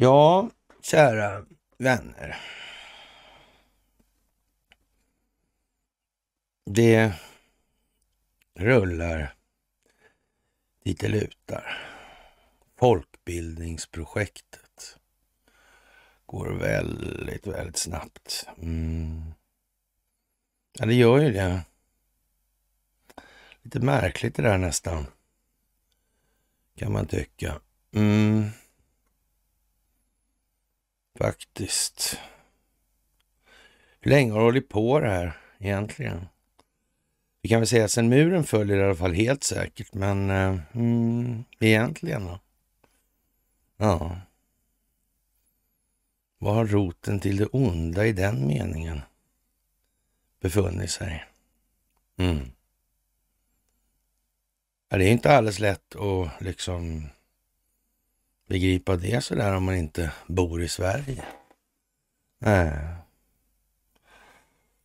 Ja, kära vänner. Det rullar dit det lutar. Folk utbildningsprojektet. Går väldigt, väldigt snabbt. Mm. Ja, det gör ju det. Lite märkligt det där nästan. Kan man tycka. Mm. Faktiskt. Hur länge har det hållit på det här egentligen? Vi kan väl säga att sen muren föll i alla fall helt säkert, men eh, mm, egentligen då? Ja. Vad har roten till det onda i den meningen befunnit sig? Mm. Ja, det är inte alldeles lätt att liksom begripa det så där om man inte bor i Sverige. Nej.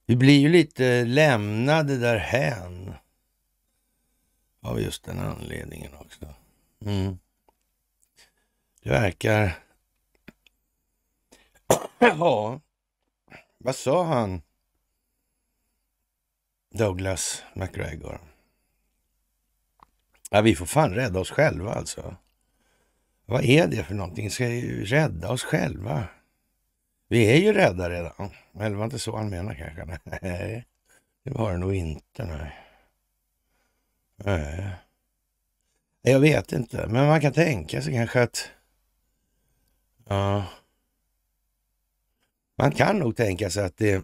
Vi blir ju lite lämnade därhän av just den anledningen också. Mm. Det verkar... Ja, vad sa han? Douglas McGregor. Ja, vi får fan rädda oss själva alltså. Vad är det för någonting? Ska vi rädda oss själva? Vi är ju rädda redan. Eller var det inte så han menade kanske? Nej, det var det nog inte. Nej. nej. Jag vet inte, men man kan tänka sig kanske att Ja. Man kan nog tänka sig att det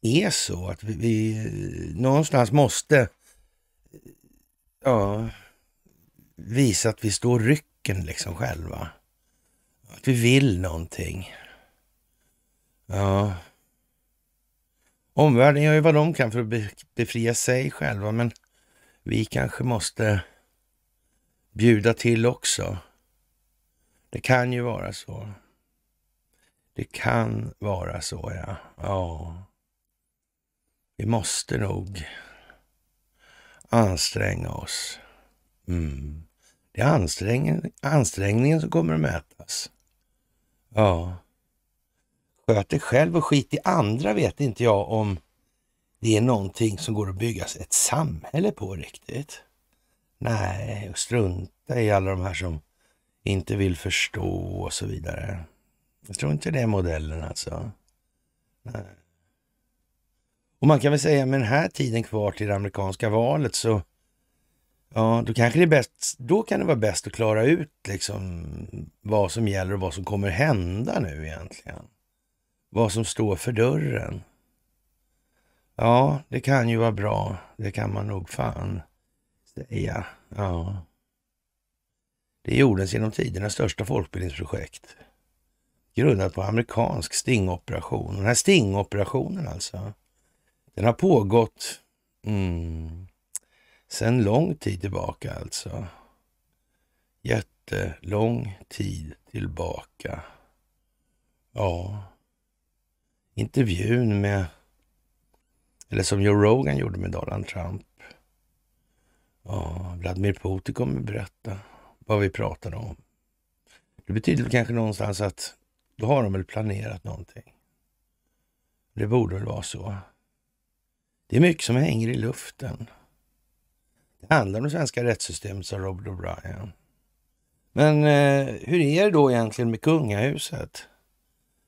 är så att vi, vi någonstans måste ja, visa att vi står rycken liksom själva. Att vi vill någonting. Ja. Omvärlden gör ju vad de kan för att befria sig själva, men vi kanske måste bjuda till också. Det kan ju vara så. Det kan vara så, ja. Ja. Vi måste nog anstränga oss. Mm. Det är ansträngningen, ansträngningen som kommer att mätas. Ja. Sköt dig själv och skit i andra vet inte jag om det är någonting som går att bygga ett samhälle på riktigt. Nej, och strunta i alla de här som inte vill förstå och så vidare. Jag tror inte det är modellen alltså. Nej. Och man kan väl säga med den här tiden kvar till det amerikanska valet så ja, då kanske det är bäst, då kan det vara bäst att klara ut liksom vad som gäller och vad som kommer hända nu egentligen. Vad som står för dörren. Ja, det kan ju vara bra. Det kan man nog fan säga. Ja. Det är jordens genom tiderna största folkbildningsprojekt. Grundat på amerikansk stingoperation. Den här stingoperationen alltså. Den har pågått mm, sedan lång tid tillbaka alltså. Jättelång tid tillbaka. Ja. Intervjun med, eller som Joe Rogan gjorde med Donald Trump. Ja, Vladimir Putin kommer berätta vad vi pratade om. Det betyder kanske någonstans att då har de väl planerat någonting. Det borde väl vara så. Det är mycket som hänger i luften. Det handlar om det svenska rättssystemet, sa Robert O'Brien. Men eh, hur är det då egentligen med kungahuset?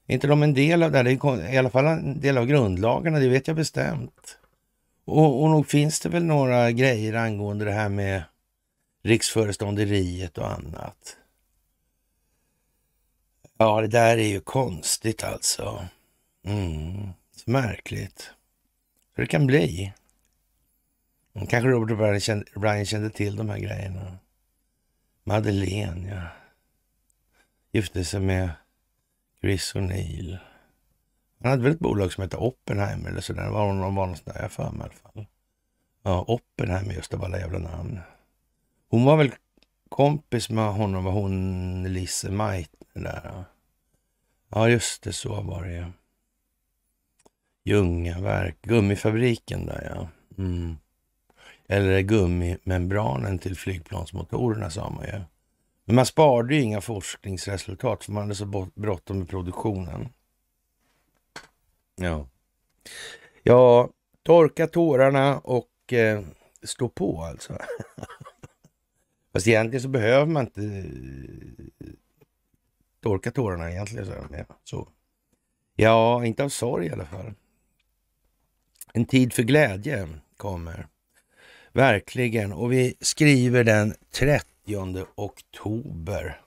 Är inte de en del av det? Här? Det är i alla fall en del av grundlagarna, det vet jag bestämt. Och, och nog finns det väl några grejer angående det här med riksförestånderiet och annat. Ja, det där är ju konstigt alltså. Mm, så märkligt. Hur det kan bli. Mm, kanske Robert Ryan kände, Ryan kände till de här grejerna. Madeleine, ja. Gifte sig med Chris O'Neill. Han hade väl ett bolag som hette Oppenheimer eller sådär. Var hon var någonstans där, jag för mig i alla fall. Ja, Oppenheimer just av alla jävla namn. Hon var väl kompis med honom, var hon Lise Meitner där? Ja, just det, så var det ju. Ljungaverk, gummifabriken där ja. Mm. Eller gummimembranen till flygplansmotorerna sa man ju. Men man sparade ju inga forskningsresultat för man hade så bråttom med produktionen. Ja. Ja, torka tårarna och eh, stå på alltså. Fast egentligen så behöver man inte eh, torka tårarna egentligen. Så. Ja, inte av sorg i alla fall. En tid för glädje kommer. Verkligen. Och vi skriver den 30 oktober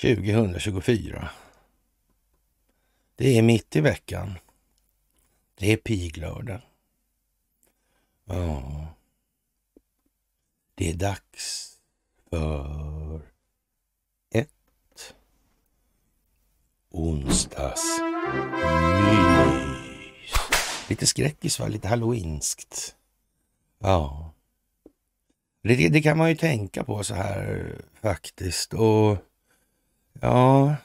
2024. Det är mitt i veckan. Det är piglördag. Ja. Det är dags för ett onsdagsmys. Lite skräckis va? Lite halloweenskt. Ja. Det, det kan man ju tänka på så här faktiskt. Och ja...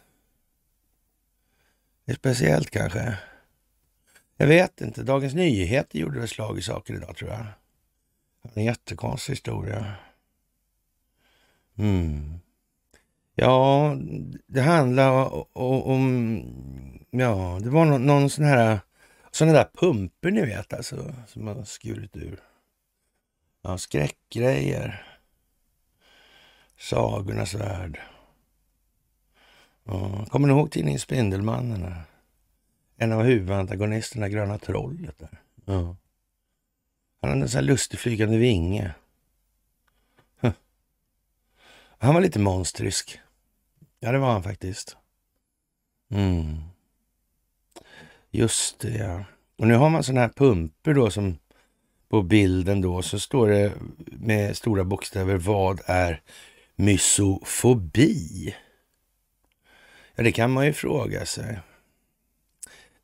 Det är speciellt kanske. Jag vet inte. Dagens Nyheter gjorde ett slag i saker idag tror jag. En jättekonstig historia. Mm. Ja, det handlar om... Ja, det var någon, någon sån här... Såna där pumper ni vet alltså, som man skurit ur. Ja, skräckgrejer. Sagornas värld. Ja, kommer ni ihåg tidningen Spindelmannen? En av huvudantagonisterna, Gröna Trollet. Där. Ja. Han hade en sån här lustig flygande vinge. Han var lite monstrisk. Ja, det var han faktiskt. Mm. Just det, ja. Och nu har man såna här pumper då som på bilden då så står det med stora bokstäver vad är mysofobi? Ja, det kan man ju fråga sig.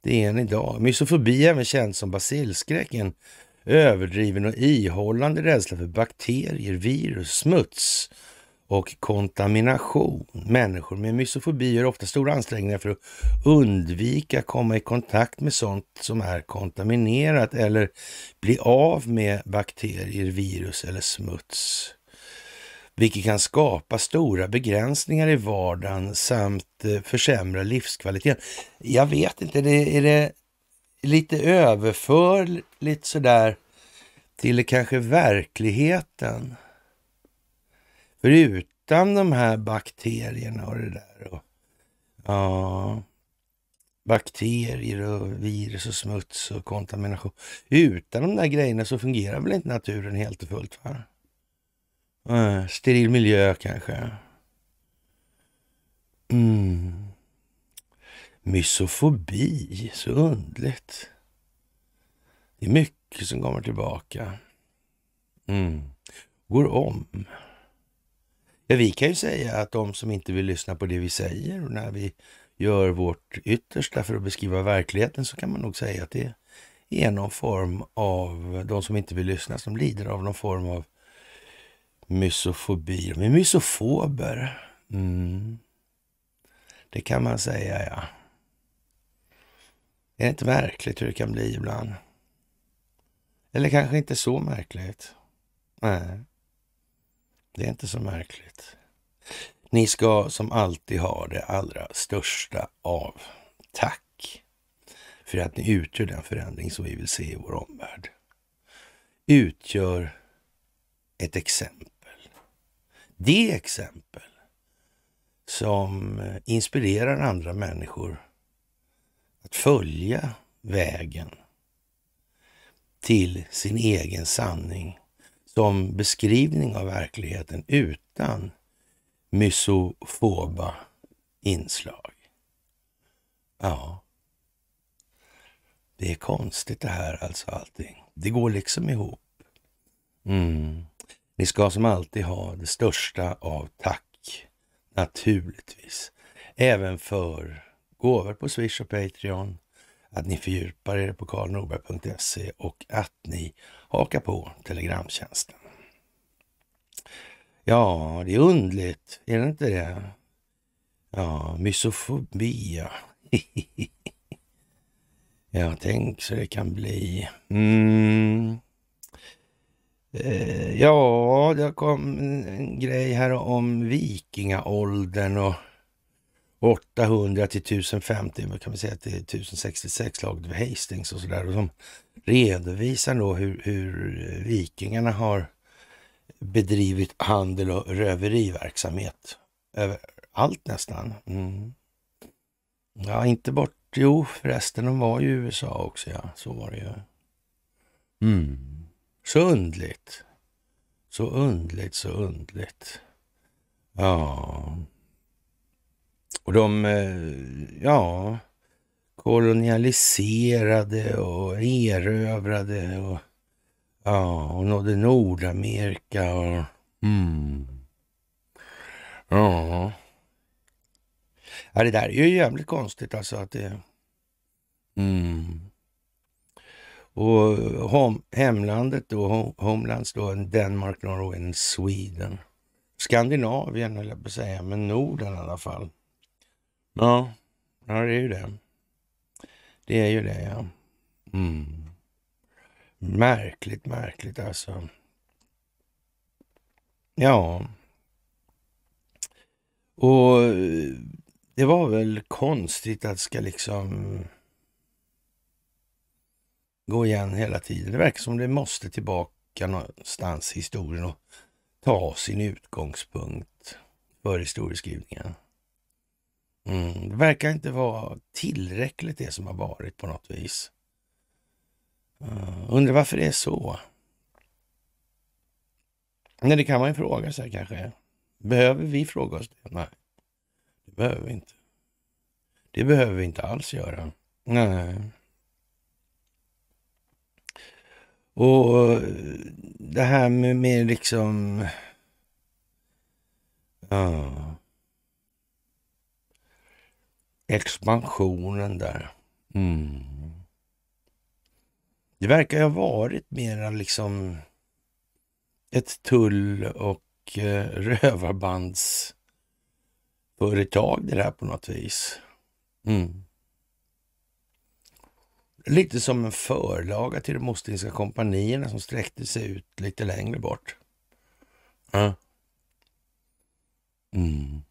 Det är en idag. Mysofobi är även känd som basilskräcken överdriven och ihållande rädsla för bakterier, virus, smuts och kontamination. Människor med mysofobi gör ofta stora ansträngningar för att undvika komma i kontakt med sånt som är kontaminerat eller bli av med bakterier, virus eller smuts. Vilket kan skapa stora begränsningar i vardagen samt eh, försämra livskvaliteten. Jag vet inte, är det lite överförligt lite sådär till kanske verkligheten. För utan de här bakterierna och det där. Och, ja, bakterier och virus och smuts och kontamination. Utan de där grejerna så fungerar väl inte naturen helt och fullt? Va? Äh, steril miljö kanske. Mm. Mysofobi, så undligt. Det är mycket som kommer tillbaka. Mm. Går om. Ja, vi kan ju säga att de som inte vill lyssna på det vi säger och när vi gör vårt yttersta för att beskriva verkligheten så kan man nog säga att det är någon form av, de som inte vill lyssna, som lider av någon form av mysofobi. De är mysofober. Mm. Det kan man säga, ja. Är det inte märkligt hur det kan bli ibland? Eller kanske inte så märkligt? Nej, det är inte så märkligt. Ni ska som alltid ha det allra största av tack för att ni utgör den förändring som vi vill se i vår omvärld. Utgör ett exempel. Det exempel som inspirerar andra människor att följa vägen till sin egen sanning som beskrivning av verkligheten utan mysofoba inslag. Ja. Det är konstigt det här alltså allting. Det går liksom ihop. Mm. Ni ska som alltid ha det största av tack, naturligtvis. Även för gåvor på Swish och Patreon, att ni fördjupar er på karlnorberg.se och att ni hakar på Telegramtjänsten. Ja, det är undligt, är det inte det? Ja, mysofobi. ja, tänk så det kan bli. Mm. Eh, ja, det kom en grej här om vikingaåldern och 800 till 1050, kan vi säga att det är 1066 laget vid Hastings och sådär. Och de redovisar då hur, hur eh, vikingarna har bedrivit handel och röveriverksamhet överallt nästan. Mm. Ja, inte bort... Jo, förresten, de var ju i USA också, ja. Så var det ju. Mm. Så undligt. Så undligt, så undligt. Ja. Och de, eh, ja, kolonialiserade och erövrade och, ja, och nådde Nordamerika och... Mm. Ja. ja. Det där är ju jävligt konstigt alltså att det... Mm. Och hom, hemlandet då, homelands då, Danmark, Norway, Sweden. Skandinavien höll jag på att säga, men Norden i alla fall. Ja, ja det är ju det. Det är ju det, ja. Mm. Märkligt, märkligt alltså. Ja. Och det var väl konstigt att ska liksom gå igen hela tiden. Det verkar som det måste tillbaka någonstans i historien och ta sin utgångspunkt för historieskrivningen. Mm. Det verkar inte vara tillräckligt det som har varit på något vis. Uh, undrar varför det är så? Nej, det kan man ju fråga sig kanske. Behöver vi fråga oss det? Nej, det behöver vi inte. Det behöver vi inte alls göra. Nej. Och eh, det här med, med liksom... Uh, Expansionen där. Mm. Det verkar ha varit mera liksom ett tull och eh, rövarbandsföretag det där på något vis. Mm. Lite som en förlaga till de Ostindiska kompanierna som sträckte sig ut lite längre bort. Mm.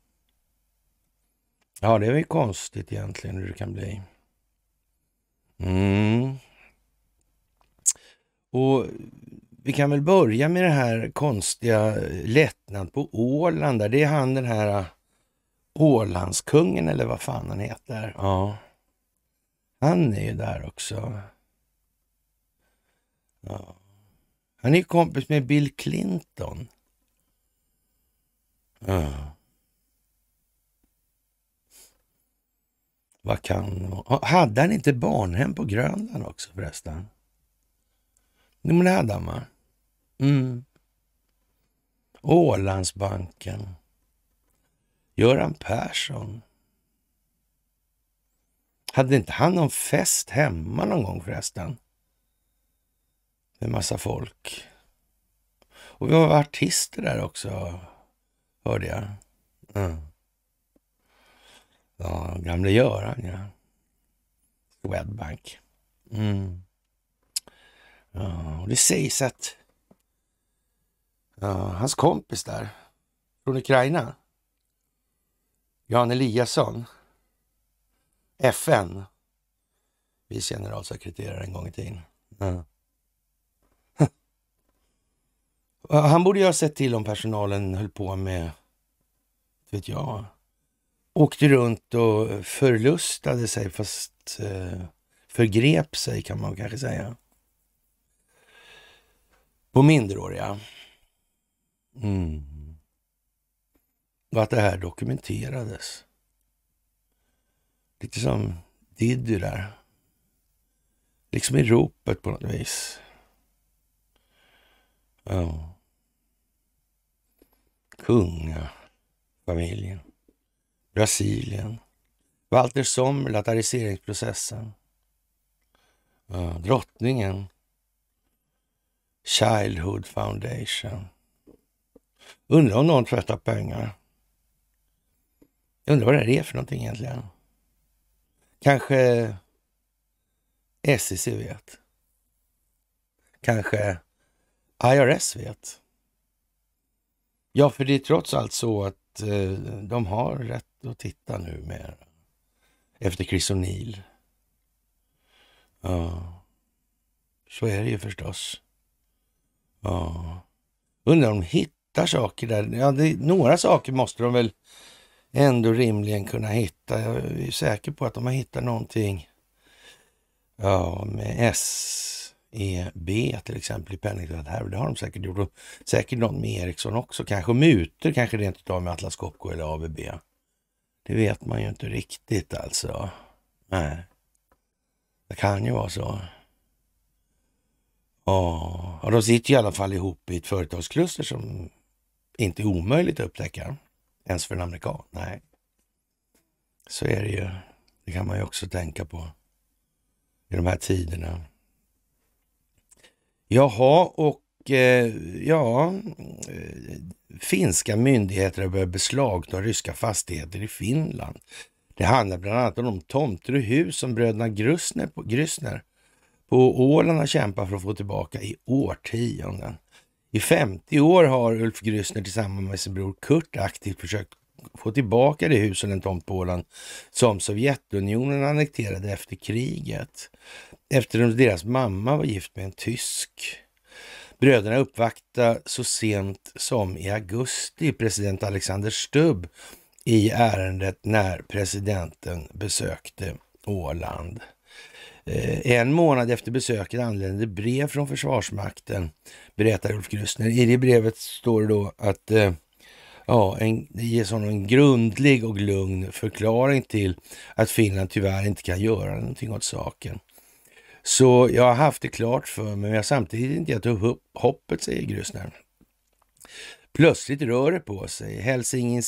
Ja, det är väl konstigt egentligen hur det kan bli. Mm. Och vi kan väl börja med det här konstiga eh, lättnad på Åland. Där. Det är han den här eh, Ålandskungen eller vad fan han heter. Ja. Han är ju där också. Ja. Han är ju kompis med Bill Clinton. Ja. Vad kan... Hade han inte barnhem på Grönland också förresten? Jo, men det hade han va? Mm. Ålandsbanken. Göran Persson. Hade inte han någon fest hemma någon gång förresten? Med massa folk. Och vi var artister där också, hörde jag. Mm. Ja, gamle Göran ja. Swedbank. Mm. Ja, och det sägs att ja, hans kompis där från Ukraina, Jan Eliasson, FN, vice generalsekreterare en gång i tiden. Ja. Han borde ju ha sett till om personalen höll på med, vet jag, åkte runt och förlustade sig, fast eh, förgrep sig kan man kanske säga. På minderåriga. Mm. Och att det här dokumenterades. Lite som Diddy där. Liksom i ropet på något vis. Ja. Kungafamiljen. Brasilien. Walter Sommerlath, arresteringsprocessen. drottningen. Childhood Foundation. Undrar om någon tvättar pengar. Undrar vad det är för någonting egentligen. Kanske SEC vet. Kanske IRS vet. Ja, för det är trots allt så att eh, de har rätt att titta nu mer efter Chris O'Neill. Ja, så är det ju förstås. Ja, undrar om de hittar saker där. Ja, det, några saker måste de väl ändå rimligen kunna hitta. Jag är säker på att de har hittat någonting ja, med S EB till exempel i penningtvätt här. Det har de säkert gjort. Och säkert någon med Ericsson också. Kanske muter, kanske rent utav med Atlas Copco eller ABB. Det vet man ju inte riktigt alltså. Nej. Det kan ju vara så. Ja, de sitter i alla fall ihop i ett företagskluster som inte är omöjligt att upptäcka. Ens för en amerikan. Nej. Så är det ju. Det kan man ju också tänka på i de här tiderna. Jaha, och eh, ja, eh, finska myndigheter har börjat beslagta ryska fastigheter i Finland. Det handlar bland annat om de tomter och hus som bröderna Grusner på, Grusner på Åland har kämpat för att få tillbaka i årtionden. I 50 år har Ulf Grusner tillsammans med sin bror Kurt aktivt försökt få tillbaka det hus och den tomt på Åland som Sovjetunionen annekterade efter kriget eftersom deras mamma var gift med en tysk. Bröderna uppvaktade så sent som i augusti president Alexander Stubb i ärendet när presidenten besökte Åland. Eh, en månad efter besöket anlände brev från Försvarsmakten, berättar Ulf Grusner. I det brevet står det då att eh, ja, en, det ges honom en grundlig och lugn förklaring till att Finland tyvärr inte kan göra någonting åt saken. Så jag har haft det klart för mig, men jag har samtidigt inte gett upp hoppet, säger Grösner. Plötsligt rör det på sig. Helsingin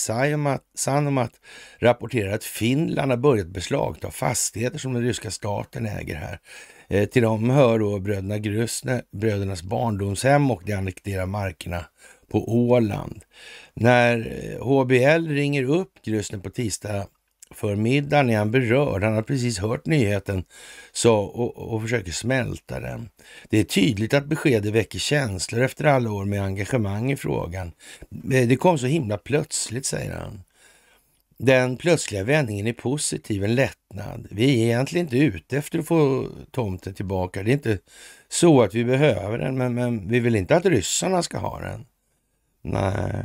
Sanomat rapporterar att Finland har börjat beslagta fastigheter som den ryska staten äger här. Eh, till dem hör då bröderna Grösner, brödernas barndomshem och de annekterar markerna på Åland. När HBL eh, ringer upp Grösner på tisdag förmiddagen är han berörd. Han har precis hört nyheten sa, och, och försöker smälta den. Det är tydligt att beskedet väcker känslor efter alla år med engagemang i frågan. Eh, det kom så himla plötsligt, säger han. Den plötsliga vändningen är positiv, en lättnad. Vi är egentligen inte ute efter att få tomten tillbaka. Det är inte så att vi behöver den, men, men vi vill inte att ryssarna ska ha den. Nej.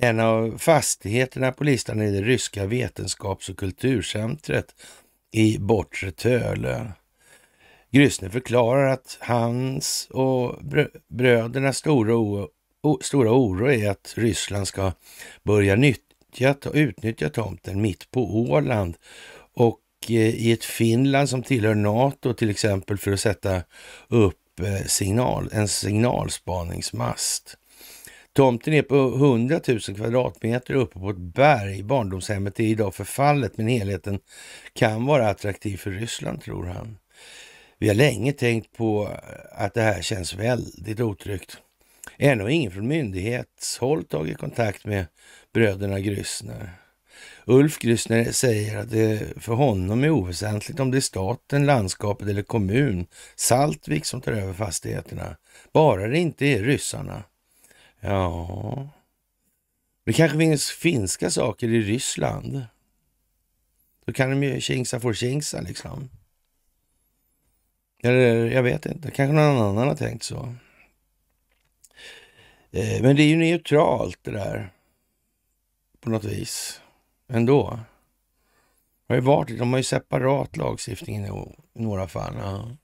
En av fastigheterna på listan är det ryska vetenskaps och kulturcentret i Bortre Töle. Grysne förklarar att hans och brödernas stora, stora oro är att Ryssland ska börja nyttja, utnyttja tomten mitt på Åland och eh, i ett Finland som tillhör NATO till exempel för att sätta upp eh, signal, en signalspaningsmast. Tomten är på 100 000 kvadratmeter uppe på ett berg. Barndomshemmet är idag förfallet men helheten kan vara attraktiv för Ryssland tror han. Vi har länge tänkt på att det här känns väldigt otryggt. Ännu har ingen från myndighetshåll tagit kontakt med bröderna Grysner. Ulf Grysner säger att det för honom är oväsentligt om det är staten, landskapet eller kommun Saltvik som tar över fastigheterna. Bara det inte är ryssarna. Ja... Det kanske finns finska saker i Ryssland. Då kan de ju tjingsa får tjingsa liksom. Eller jag vet inte, kanske någon annan har tänkt så. Eh, men det är ju neutralt det där. På något vis. Ändå. Det har ju varit, de har ju separat lagstiftning i några fall. Ja.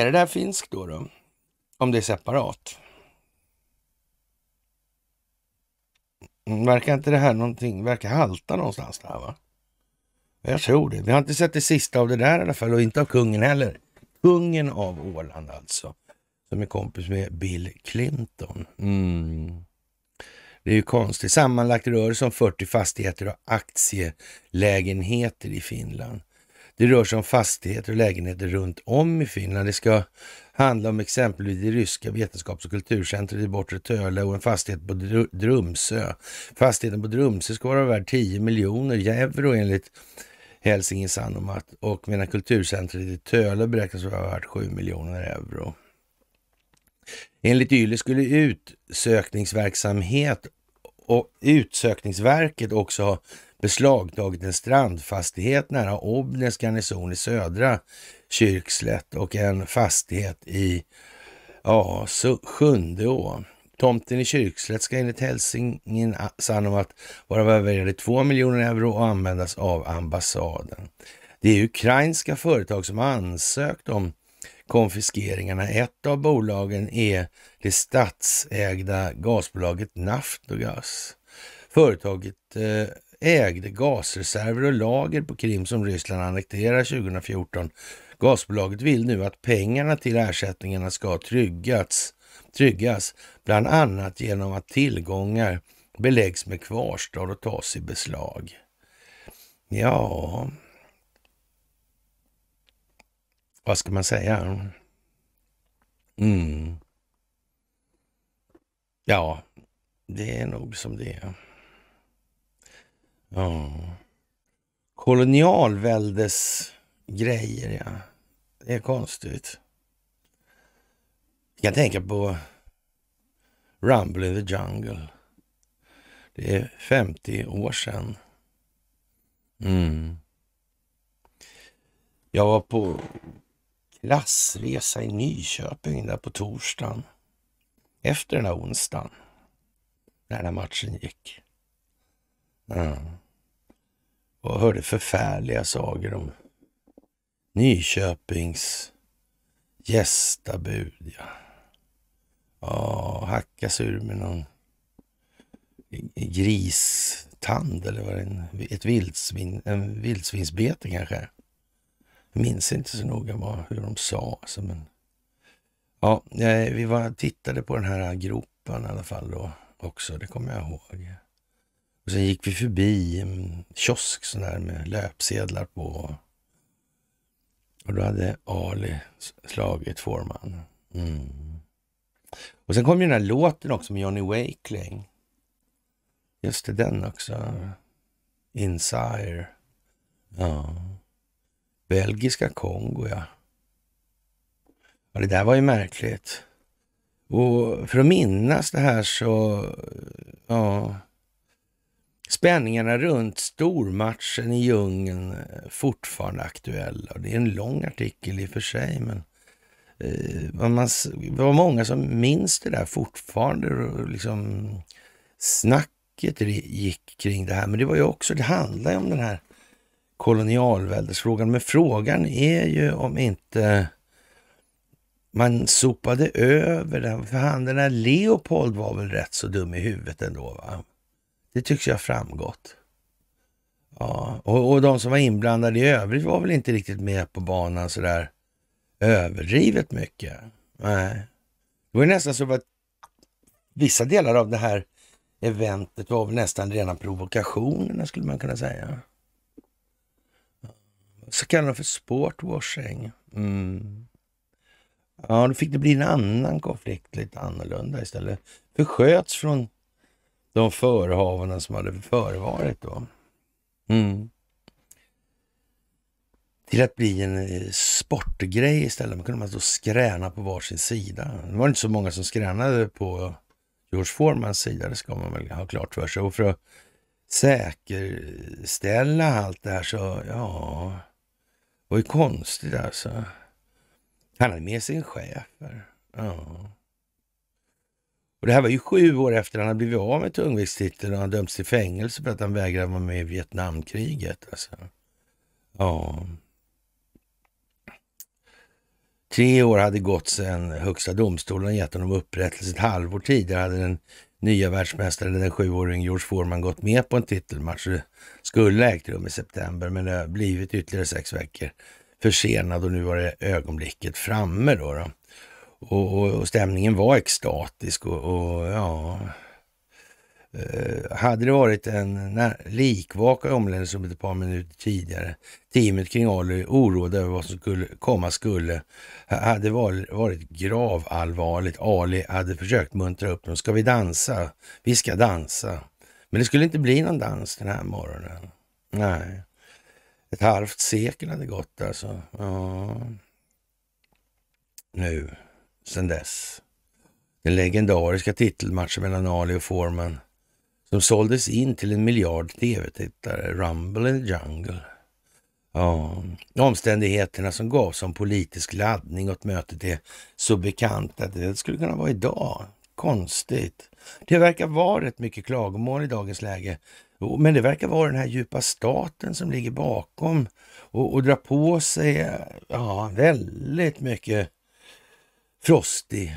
Är det där finskt då? då? Om det är separat. Mm, verkar inte det här någonting, verkar halta någonstans där va? Jag tror det. Vi har inte sett det sista av det där i alla fall och inte av kungen heller. Kungen av Åland alltså. Som är kompis med Bill Clinton. Mm. Det är ju konstigt. Sammanlagt rör det sig om 40 fastigheter och aktielägenheter i Finland. Det rör sig om fastigheter och lägenheter runt om i Finland. Det ska handla om exempelvis det ryska vetenskaps och kulturcentret i Bortre Töle och en fastighet på Drumsö. Fastigheten på Drumsö ska vara värd 10 miljoner euro enligt Helsingin Sanomat och medan kulturcentret i Töle beräknas vara värt 7 miljoner euro. Enligt Yle skulle utsökningsverksamhet och utsökningsverket också ha beslagtagit en strandfastighet nära Obnäs garnison i södra Kyrkslätt och en fastighet i ja, Sjundeå. Tomten i Kyrkslätt ska enligt Hälsingin Sanomat vara värderad i 2 miljoner euro och användas av ambassaden. Det är ukrainska företag som ansökt om konfiskeringarna. Ett av bolagen är det statsägda gasbolaget Naftogas. Företaget eh, ägde gasreserver och lager på Krim som Ryssland annekterade 2014. Gasbolaget vill nu att pengarna till ersättningarna ska tryggats, tryggas, bland annat genom att tillgångar beläggs med kvarstad och tas i beslag. Ja, vad ska man säga? Mm. Ja, det är nog som det är. Ja. Kolonialväldes grejer, ja. Det är konstigt. Jag kan tänka på Rumble in the Jungle. Det är 50 år sedan. Mm. Jag var på klassresa i Nyköping där på torsdagen. Efter den här onsdagen. När den här matchen gick. Mm och hörde förfärliga sagor om Nyköpings gästabud. Ja, ja hackas ur med någon gristand eller var det en, ett vildsvin, en vildsvinsbete kanske. Jag minns inte så noga vad, hur de sa. Alltså, men, ja, vi var, tittade på den här gropen i alla fall då också, det kommer jag ihåg. Och sen gick vi förbi en kiosk sån där med löpsedlar på. Och då hade Ali slagit Foreman. Mm. Och sen kom ju den här låten också med Johnny Wakeling. Just det, den också. Insire. Ja. Belgiska Kongo, ja. ja. Det där var ju märkligt. Och för att minnas det här så... Ja. Spänningarna runt stormatchen i djungeln eh, fortfarande aktuella. Det är en lång artikel i och för sig, men eh, man, det var många som minns det där fortfarande. Liksom, snacket gick kring det här, men det var ju också, det handlar om den här kolonialväldesfrågan. Men frågan är ju om inte man sopade över den. För han den där Leopold var väl rätt så dum i huvudet ändå va? Det tycks ju ha framgått. Ja, och, och de som var inblandade i övrigt var väl inte riktigt med på banan sådär överdrivet mycket. Nej. Det var ju nästan så att vissa delar av det här eventet var väl nästan rena provokationerna skulle man kunna säga. Så kallar de för sportwashing. Mm. Ja, då fick det bli en annan konflikt, lite annorlunda istället. Försköts från de förehavanden som hade förevarit då. Mm. Till att bli en eh, sportgrej istället. Man kunde man då skräna på varsin sida. Det var inte så många som skränade på George Formans sida, det ska man väl ha klart för sig. Och för att säkerställa allt det här så, ja, det var ju konstigt alltså. Han hade med sig en chef. Ja. Och det här var ju sju år efter han hade blivit av med tungviktstiteln och han dömts till fängelse för att han vägrade vara med i Vietnamkriget. Alltså. Ja. Tre år hade gått sedan Högsta domstolen gett honom upprättelse. Ett halvår tidigare hade den nya världsmästaren, den sjuåringen George Foreman, gått med på en titelmatch. Det skulle ägt rum i september, men det har blivit ytterligare sex veckor försenad och nu var det ögonblicket framme. Då, då. Och, och, och stämningen var extatisk och, och ja... Eh, hade det varit en likvaka i omklädningsrummet ett par minuter tidigare, teamet kring Ali oroade över vad som skulle komma skulle, hade varit gravallvarligt. Ali hade försökt muntra upp dem. Ska vi dansa? Vi ska dansa. Men det skulle inte bli någon dans den här morgonen. Nej. Ett halvt sekel hade gått alltså. Ja. Nu sedan dess. Den legendariska titelmatchen mellan Ali och Foreman som såldes in till en miljard tv-tittare, Rumble in the Jungle. Ja, omständigheterna som gav som politisk laddning åt mötet är så bekanta att det skulle kunna vara idag. Konstigt. Det verkar vara rätt mycket klagomål i dagens läge. Men det verkar vara den här djupa staten som ligger bakom och, och drar på sig ja, väldigt mycket frostig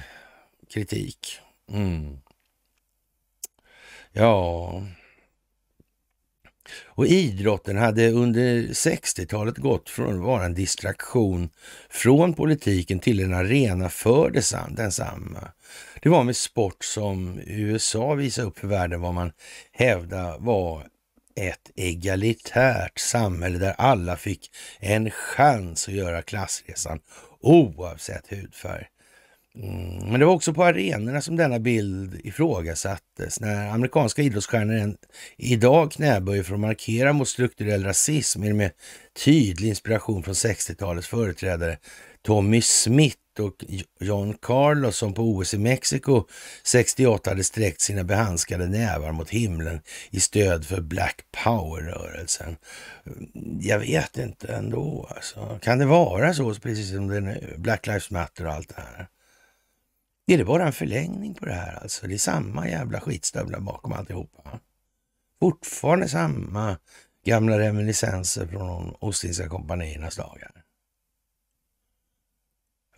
kritik. Mm. Ja... Och idrotten hade under 60-talet gått från att vara en distraktion från politiken till en arena för densamma. Det var med sport som USA visade upp för världen vad man hävdade var ett egalitärt samhälle där alla fick en chans att göra klassresan oavsett hudfärg. Mm, men det var också på arenorna som denna bild ifrågasattes. När amerikanska idrottsstjärnor än idag knäböjer för att markera mot strukturell rasism är det med tydlig inspiration från 60-talets företrädare Tommy Smith och John Carlos som på OS i Mexiko 68 hade sträckt sina behandskade nävar mot himlen i stöd för Black Power-rörelsen. Mm, jag vet inte ändå. Alltså. Kan det vara så, precis som det är nu? Black Lives Matter och allt det här. Är Det bara en förlängning på det här alltså. Det är samma jävla skitstövlar bakom alltihopa. Fortfarande samma gamla reminiscenser från de Ostindiska kompaniernas dagar.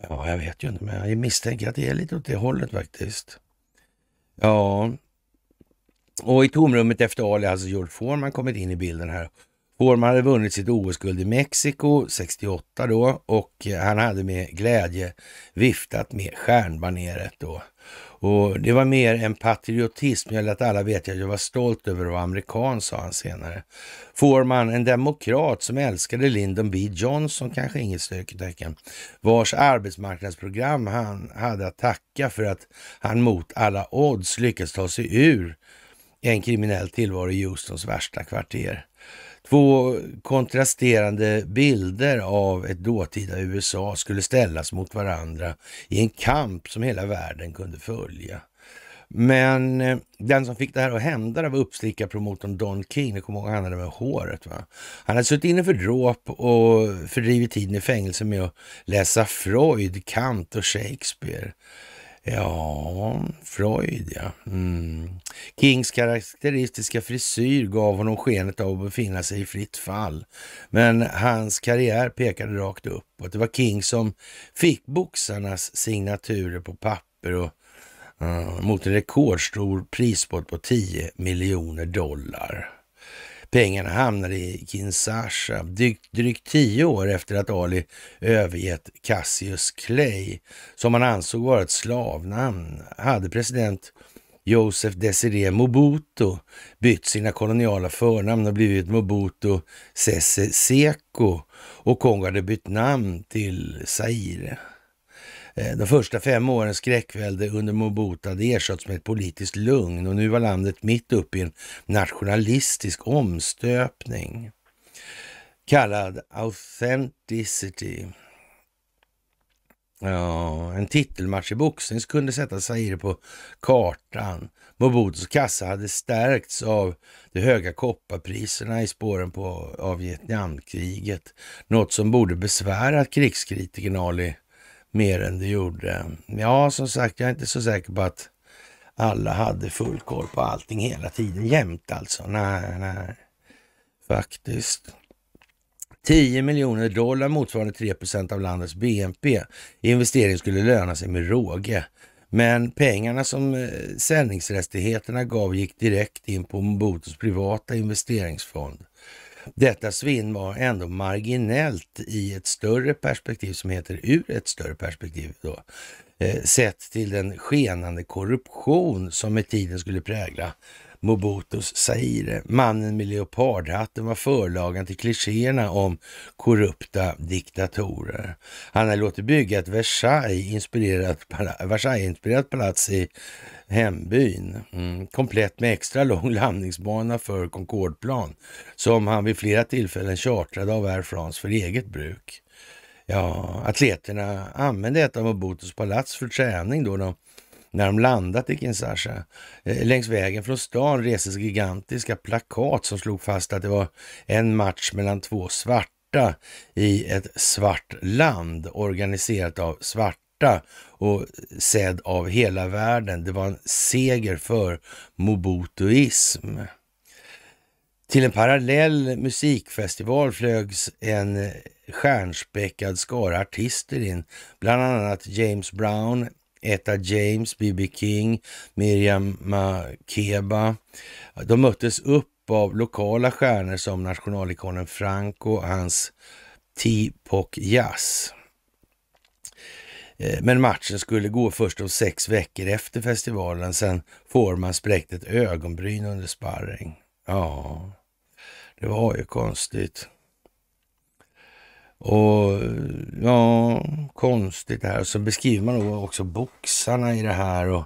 Ja, jag vet ju inte, men jag misstänker att det är lite åt det hållet faktiskt. Ja, och i tomrummet efter Ali, alltså George Foreman kommit in i bilden här Foreman hade vunnit sitt OS-guld i Mexiko 68 då och eh, han hade med glädje viftat med stjärnbaneret då. Och det var mer en patriotism. Jag lät alla veta att jag var stolt över att vara amerikan, sa han senare. Foreman, en demokrat som älskade Lyndon B Johnson, kanske inget styrketecken, vars arbetsmarknadsprogram han hade att tacka för att han mot alla odds lyckats ta sig ur en kriminell tillvaro i Houstons värsta kvarter. Två kontrasterande bilder av ett dåtida USA skulle ställas mot varandra i en kamp som hela världen kunde följa. Men eh, den som fick det här att hända det var uppstickarpromotorn Don King. Ni kommer ihåg han hade med håret va? Han hade suttit inne för dråp och fördrivit tiden i fängelse med att läsa Freud, Kant och Shakespeare. Ja, Freud ja. Mm. Kings karaktäristiska frisyr gav honom skenet av att befinna sig i fritt fall. Men hans karriär pekade rakt uppåt. Det var King som fick boxarnas signaturer på papper och uh, mot en rekordstor prispott på 10 miljoner dollar. Pengarna hamnade i Kinshasa drygt, drygt tio år efter att Ali övergett Cassius Clay, som han ansåg vara ett slavnamn, hade president Joseph Desiree Mobutu bytt sina koloniala förnamn och blivit Mobutu Sese Seko och Kongo hade bytt namn till Zaire. Eh, de första fem årens skräckvälde under Mobutu hade ersatts med ett politiskt lugn och nu var landet mitt uppe i en nationalistisk omstöpning kallad Authenticity. Ja, en titelmatch i boxning kunde sätta Zaire på kartan. Mobutus kassa hade stärkts av de höga kopparpriserna i spåren på, av Vietnamkriget. Något som borde besvärat krigskritikern Ali mer än det gjorde. Ja, som sagt, jag är inte så säker på att alla hade full koll på allting hela tiden, jämt alltså. Nej, nej, faktiskt. 10 miljoner dollar motsvarande 3 av landets BNP. Investeringen skulle löna sig med råge. Men pengarna som eh, sändningsrättigheterna gav gick direkt in på Mobutus privata investeringsfond detta svinn var ändå marginellt i ett större perspektiv som heter ur ett större perspektiv då, eh, sett till den skenande korruption som med tiden skulle prägla Mobutus Zaire. Mannen med leopardhatten var förlagen till klichéerna om korrupta diktatorer. Han har låtit bygga ett Versailles-inspirerat Versailles palats i hembyn. Mm. Komplett med extra lång landningsbana för Concordeplan som han vid flera tillfällen chartrade av Air France för eget bruk. Ja, atleterna använde ett av Mobutus palats för träning då de när de landat i Kinshasa. Eh, längs vägen från stan reses gigantiska plakat som slog fast att det var en match mellan två svarta i ett svart land organiserat av svarta och sedd av hela världen. Det var en seger för mobutuism. Till en parallell musikfestival flögs en stjärnspäckad skara artister in, bland annat James Brown, Etta James, B.B. King, Miriam Makeba. De möttes upp av lokala stjärnor som nationalikonen Franco och hans t pock Jazz. Eh, men matchen skulle gå först om sex veckor efter festivalen. Sen får man spräckt ett ögonbryn under sparring. Ja, det var ju konstigt. Och ja, konstigt det här. Och så beskriver man också boxarna i det här. Och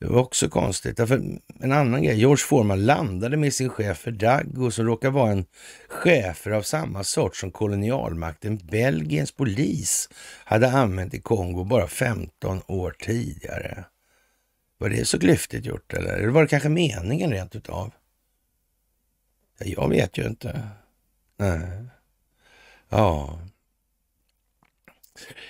det var också konstigt. Därför en annan grej. George Foreman landade med sin chef för Daggo som råkar vara en chefer av samma sort som kolonialmakten Belgiens polis hade använt i Kongo bara 15 år tidigare. Var det så klyftigt gjort eller? Eller var det kanske meningen rent utav? jag vet ju inte. Nej. Ja.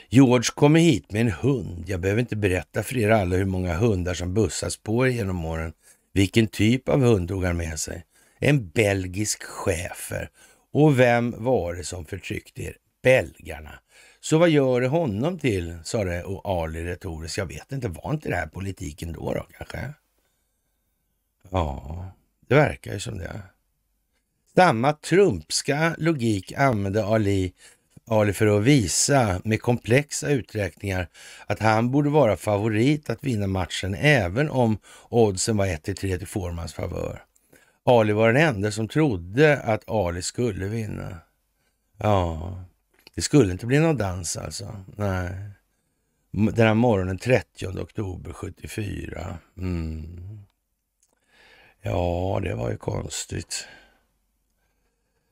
George kommer hit med en hund. Jag behöver inte berätta för er alla hur många hundar som bussats på er genom åren. Vilken typ av hund tog han med sig? En belgisk schäfer. Och vem var det som förtryckte er? Belgarna. Så vad gör det honom till? Sa det och Ali retoriskt. Jag vet inte, var inte det här politiken då, då kanske? Ja, det verkar ju som det. Samma trumpska logik använde Ali, Ali för att visa med komplexa uträkningar att han borde vara favorit att vinna matchen även om oddsen var 1-3 till Formans favör. Ali var den enda som trodde att Ali skulle vinna. Ja, det skulle inte bli någon dans alltså. Nej. Den här morgonen 30 oktober 74. Mm. Ja, det var ju konstigt.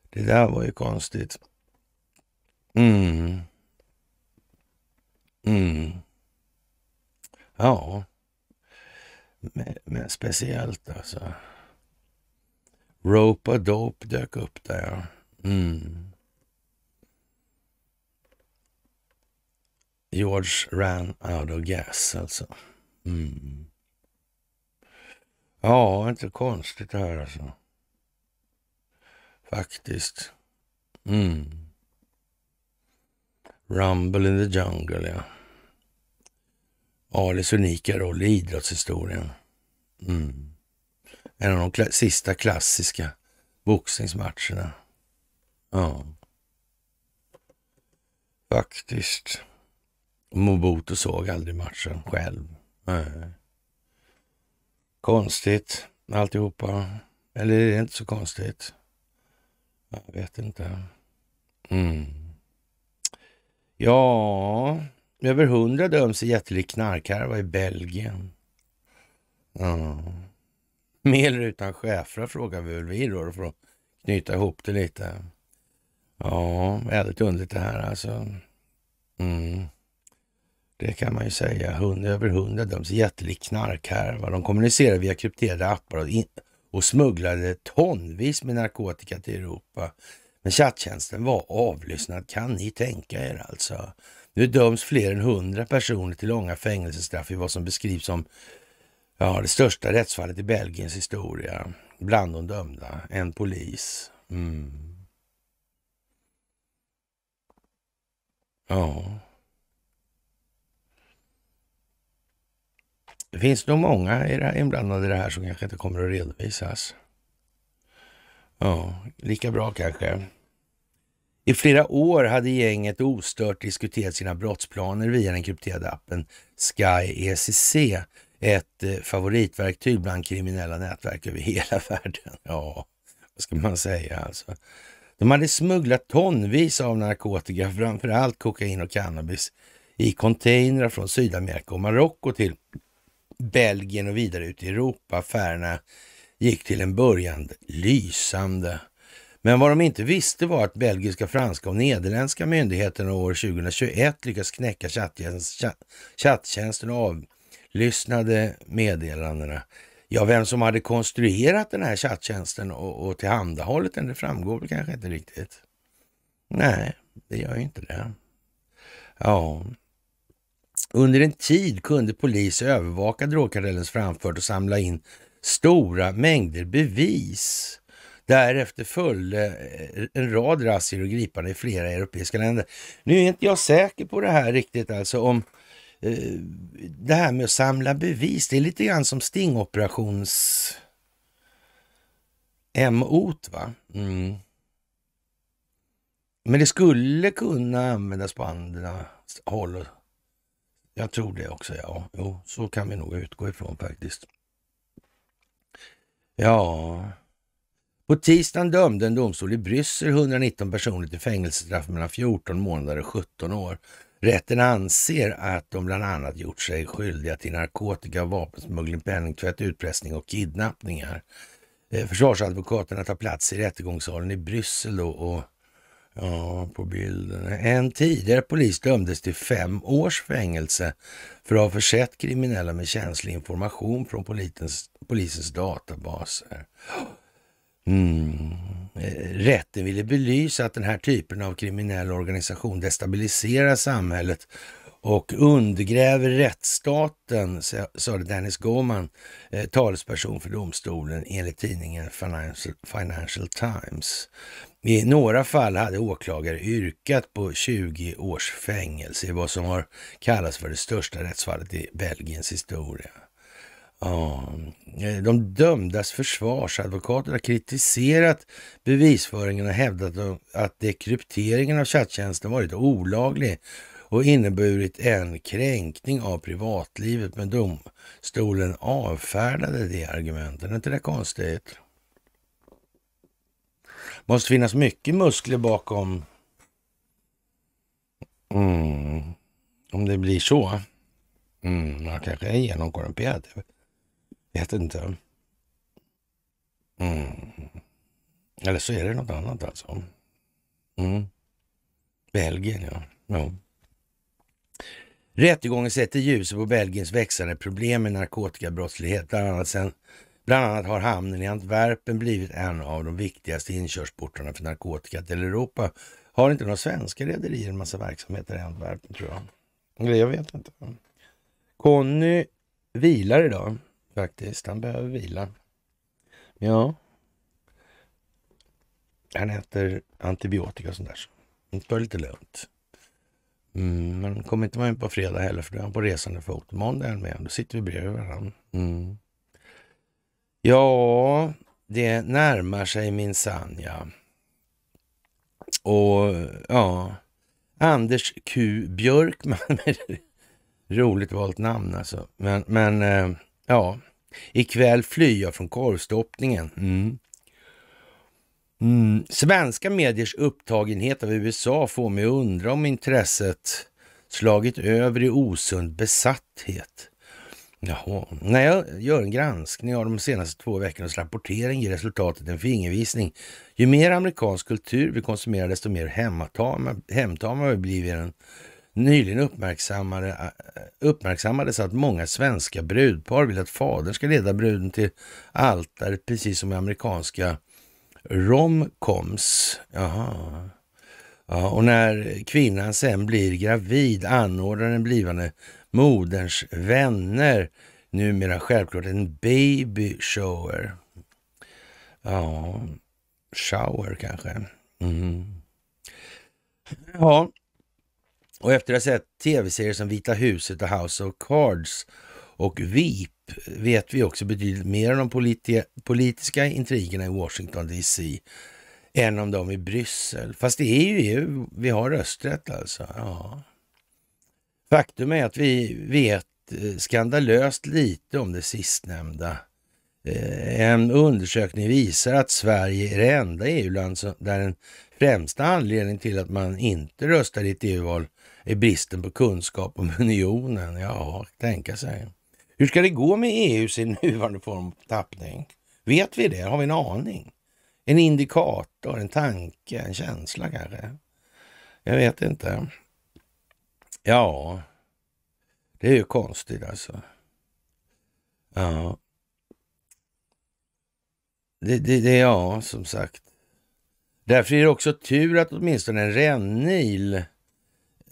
Det där var ju konstigt. Mm. Mm. Ja. Men, men speciellt alltså. Ropa Dope dök upp där. ja. Mm. George ran out of gas alltså. Mm. Ja, inte konstigt det här alltså. Faktiskt. Mm. Rumble in the jungle, ja. Alis unika roll i idrottshistorien. Mm. En av de kla sista klassiska boxningsmatcherna. Ja. Faktiskt. Mobutu såg aldrig matchen själv. Nej. Konstigt alltihopa. Eller är det inte så konstigt? Jag vet inte. Mm. Ja, över hundra döms i jättelik knarkhärva i Belgien. Ja. Med eller utan chefer frågar vi väl vi då för att knyta ihop det lite. Ja, väldigt underligt det här alltså. Mm. Det kan man ju säga. Hund, över hundra döms i jättelik knarkhärva. De kommunicerar via krypterade appar och in, och smugglade tonvis med narkotika till Europa. Men chattjänsten var avlyssnad. Kan ni tänka er alltså? Nu döms fler än hundra personer till långa fängelsestraff i vad som beskrivs som ja, det största rättsfallet i Belgiens historia. Bland de dömda, en polis. Mm. Ja. Det finns nog många inblandade i det här som kanske inte kommer att redovisas. Ja, lika bra kanske. I flera år hade gänget ostört diskuterat sina brottsplaner via den krypterade appen Sky ECC, ett eh, favoritverktyg bland kriminella nätverk över hela världen. Ja, vad ska man säga alltså. De hade smugglat tonvis av narkotika, framförallt kokain och cannabis, i containrar från Sydamerika och Marocko till Belgien och vidare ut i Europa. Affärerna gick till en början lysande. Men vad de inte visste var att belgiska, franska och nederländska myndigheterna år 2021 lyckats knäcka chattjänsten och avlyssnade meddelandena. Ja, vem som hade konstruerat den här chattjänsten och, och tillhandahållit den, det framgår väl kanske inte riktigt. Nej, det gör ju inte det. Ja, under en tid kunde polis övervaka drogkartellens framfart och samla in stora mängder bevis. Därefter följde eh, en rad razzior och gripanden i flera europeiska länder. Nu är inte jag säker på det här riktigt alltså om eh, det här med att samla bevis. Det är lite grann som stingoperations MOT va? Mm. Men det skulle kunna användas på andra håll jag tror det också, ja. Jo, så kan vi nog utgå ifrån faktiskt. Ja, på tisdagen dömde en domstol i Bryssel 119 personer till fängelsestraff mellan 14 månader och 17 år. Rätten anser att de bland annat gjort sig skyldiga till narkotika, vapensmuggling, penningtvätt, utpressning och kidnappningar. Eh, försvarsadvokaterna tar plats i rättegångssalen i Bryssel och Ja, på bilden. En tidigare polis dömdes till fem års fängelse för att ha försett kriminella med känslig information från politens, polisens databaser. Mm. Rätten ville belysa att den här typen av kriminell organisation destabiliserar samhället och undergräver rättsstaten, sade Dennis Goman, eh, talesperson för domstolen enligt tidningen Financial Times. I några fall hade åklagare yrkat på 20 års fängelse i vad som har kallats för det största rättsfallet i Belgiens historia. Ja, eh, de dömdas försvarsadvokater har kritiserat bevisföringen och hävdat att dekrypteringen av chatttjänsten varit olaglig och inneburit en kränkning av privatlivet. Men domstolen avfärdade det argumentet. Är inte det konstigt? måste finnas mycket muskler bakom. Mm. Om det blir så. Mm. Man kanske är genomkorrumperad. Vet inte. Mm. Eller så är det något annat alltså. Mm. Belgien, ja. ja. Rättegången sätter ljuset på Belgiens växande problem med narkotikabrottslighet. Bland annat, sen, bland annat har hamnen i Antwerpen blivit en av de viktigaste inkörsportarna för narkotika till Europa. Har inte några svenska rederier en massa verksamheter i Antwerpen tror jag? Eller jag vet inte. Conny vilar idag faktiskt. Han behöver vila. Ja. Han äter antibiotika och sånt där. Han tar lite lugnt. Mm, men kom inte med på fredag heller för då är han på resande fot. Måndag är han med, då sitter vi bredvid varandra. Mm. Ja, det närmar sig minsann ja. Och ja, Anders Q Björkman, roligt valt namn alltså. Men, men eh, ja, ikväll flyr jag från korvstoppningen. Mm. Mm. Svenska mediers upptagenhet av USA får mig att undra om intresset slagit över i osund besatthet. Jaha. När jag gör en granskning av de senaste två veckornas rapportering ger resultatet en fingervisning. Ju mer amerikansk kultur vi konsumerar, desto mer hemtama vi blivit Nyligen uppmärksammade, uppmärksammades att många svenska brudpar vill att fadern ska leda bruden till altaret, precis som i amerikanska romcoms. Jaha. Ja, och när kvinnan sen blir gravid anordnar den blivande moderns vänner numera självklart en baby shower. Ja, shower kanske. Mm. Ja, och efter att ha sett tv-serier som Vita huset och House of Cards och VIP vet vi också betydligt mer om de politi politiska intrigerna i Washington DC än om dem i Bryssel. Fast det är ju EU vi har rösträtt alltså. Ja. Faktum är att vi vet eh, skandalöst lite om det sistnämnda. Eh, en undersökning visar att Sverige är det enda EU-land där den främsta anledningen till att man inte röstar i ett EU-val är bristen på kunskap om unionen. Ja, tänka sig. Hur ska det gå med EU i nuvarande form tappning? Vet vi det? Har vi en aning? En indikator, en tanke, en känsla kanske? Jag vet inte. Ja, det är ju konstigt alltså. Ja. Det, det, det, ja, som sagt. Därför är det också tur att åtminstone en rännil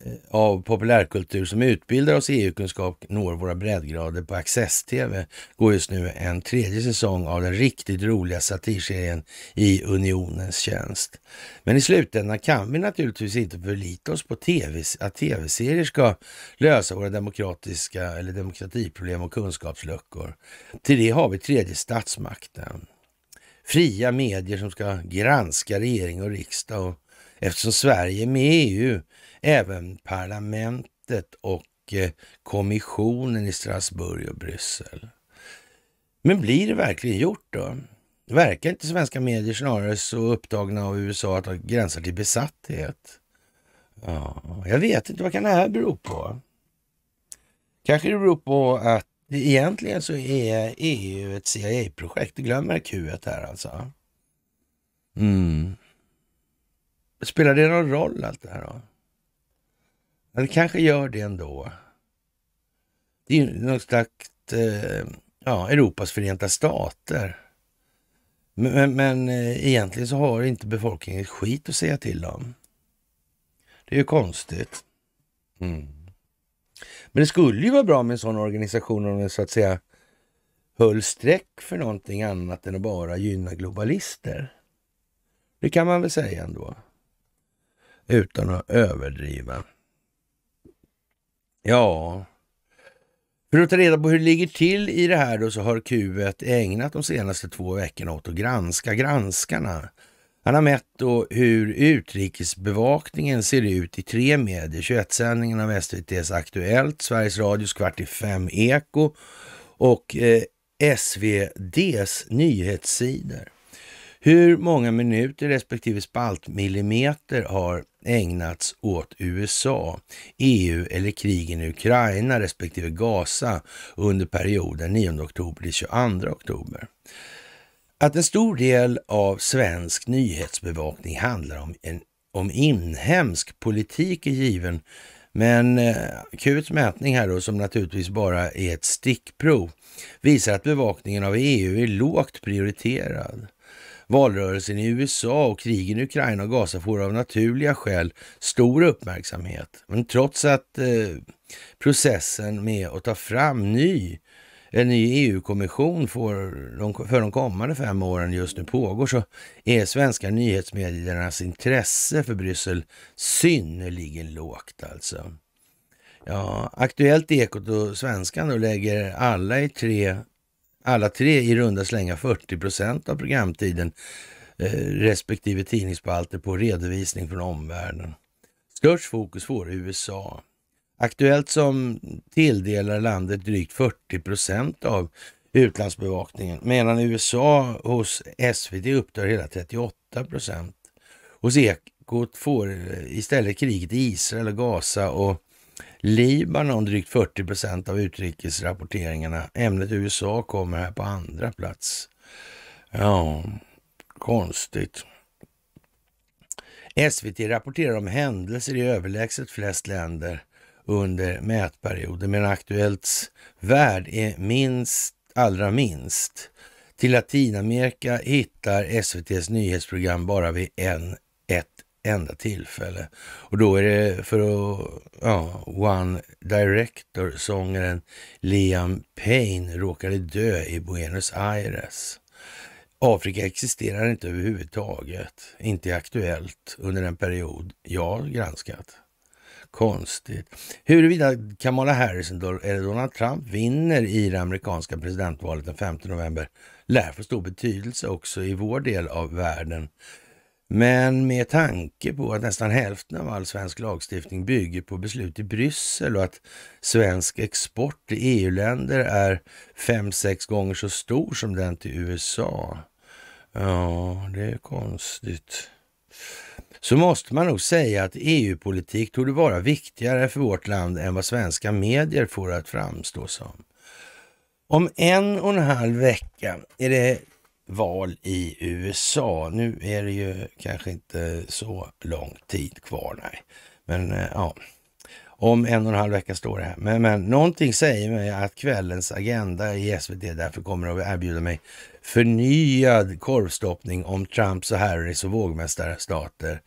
Eh, av populärkultur som utbildar oss i EU-kunskap når våra breddgrader på Access-TV går just nu en tredje säsong av den riktigt roliga satirserien I Unionens tjänst. Men i slutändan kan vi naturligtvis inte förlita oss på TV, att tv-serier ska lösa våra demokratiska eller demokratiproblem och kunskapsluckor. Till det har vi tredje statsmakten. Fria medier som ska granska regering och riksdag och eftersom Sverige är med i EU även parlamentet och eh, kommissionen i Strasbourg och Bryssel. Men blir det verkligen gjort då? Verkar inte svenska medier snarare så upptagna av USA att de gränsar till besatthet? Ja, jag vet inte, vad kan det här bero på? Kanske det beror på att egentligen så är EU ett CIA-projekt. Du glömmer Q1 här alltså. Mm. Spelar det någon roll allt det här då? Men det kanske gör det ändå. Det är ju något slags eh, ja, Europas förenta stater. Men, men eh, egentligen så har inte befolkningen ett skit att säga till om. Det är ju konstigt. Mm. Men det skulle ju vara bra med en sån organisation om den så att säga höll streck för någonting annat än att bara gynna globalister. Det kan man väl säga ändå. Utan att överdriva. Ja, för att ta reda på hur det ligger till i det här då så har Q1 ägnat de senaste två veckorna åt att granska granskarna. Han har mätt då hur utrikesbevakningen ser ut i tre medier. 21-sändningen av SVTs Aktuellt, Sveriges Radios Kvart i fem Eko och eh, SVDs nyhetssidor hur många minuter respektive spaltmillimeter har ägnats åt USA, EU eller krigen i Ukraina respektive Gaza under perioden 9 oktober till 22 oktober. Att en stor del av svensk nyhetsbevakning handlar om, en, om inhemsk politik är given men eh, Qs mätning här då, som naturligtvis bara är ett stickprov, visar att bevakningen av EU är lågt prioriterad. Valrörelsen i USA och krigen i Ukraina och Gaza får av naturliga skäl stor uppmärksamhet. Men trots att eh, processen med att ta fram ny, en ny EU-kommission för, de kommande fem åren just nu pågår så är svenska nyhetsmediernas intresse för Bryssel synnerligen lågt alltså. Ja, Aktuellt, Ekot och Svenskan då lägger alla i tre alla tre i runda slänga 40 procent av programtiden eh, respektive tidningsspalter på redovisning från omvärlden. Störst fokus får USA. Aktuellt som tilldelar landet drygt 40 procent av utlandsbevakningen medan USA hos SVT upptar hela 38 procent. Hos Ekot får eh, istället kriget i Israel och Gaza och Libanon drygt 40 procent av utrikesrapporteringarna. Ämnet USA kommer här på andra plats. Ja, konstigt. SVT rapporterar om händelser i överlägset flest länder under mätperioden, men Aktuellts värld är minst, allra minst. Till Latinamerika hittar SVTs nyhetsprogram bara vid en enda tillfälle. Och då är det för att ja, One Director, sångaren Liam Payne råkade dö i Buenos Aires. Afrika existerar inte överhuvudtaget, inte aktuellt under den period jag granskat. Konstigt. Huruvida Kamala Harris eller Donald Trump vinner i det amerikanska presidentvalet den 5 november lär få stor betydelse också i vår del av världen men med tanke på att nästan hälften av all svensk lagstiftning bygger på beslut i Bryssel och att svensk export till EU-länder är fem sex gånger så stor som den till USA. Ja, det är konstigt. Så måste man nog säga att EU-politik torde vara viktigare för vårt land än vad svenska medier får att framstå som. Om en och en halv vecka är det val i USA. Nu är det ju kanske inte så lång tid kvar, nej. Men eh, ja, om en och en halv vecka står det här. Men, men någonting säger mig att kvällens agenda i SVT därför kommer att erbjuda mig förnyad korvstoppning om Trumps och Harrys och vågmästarstater.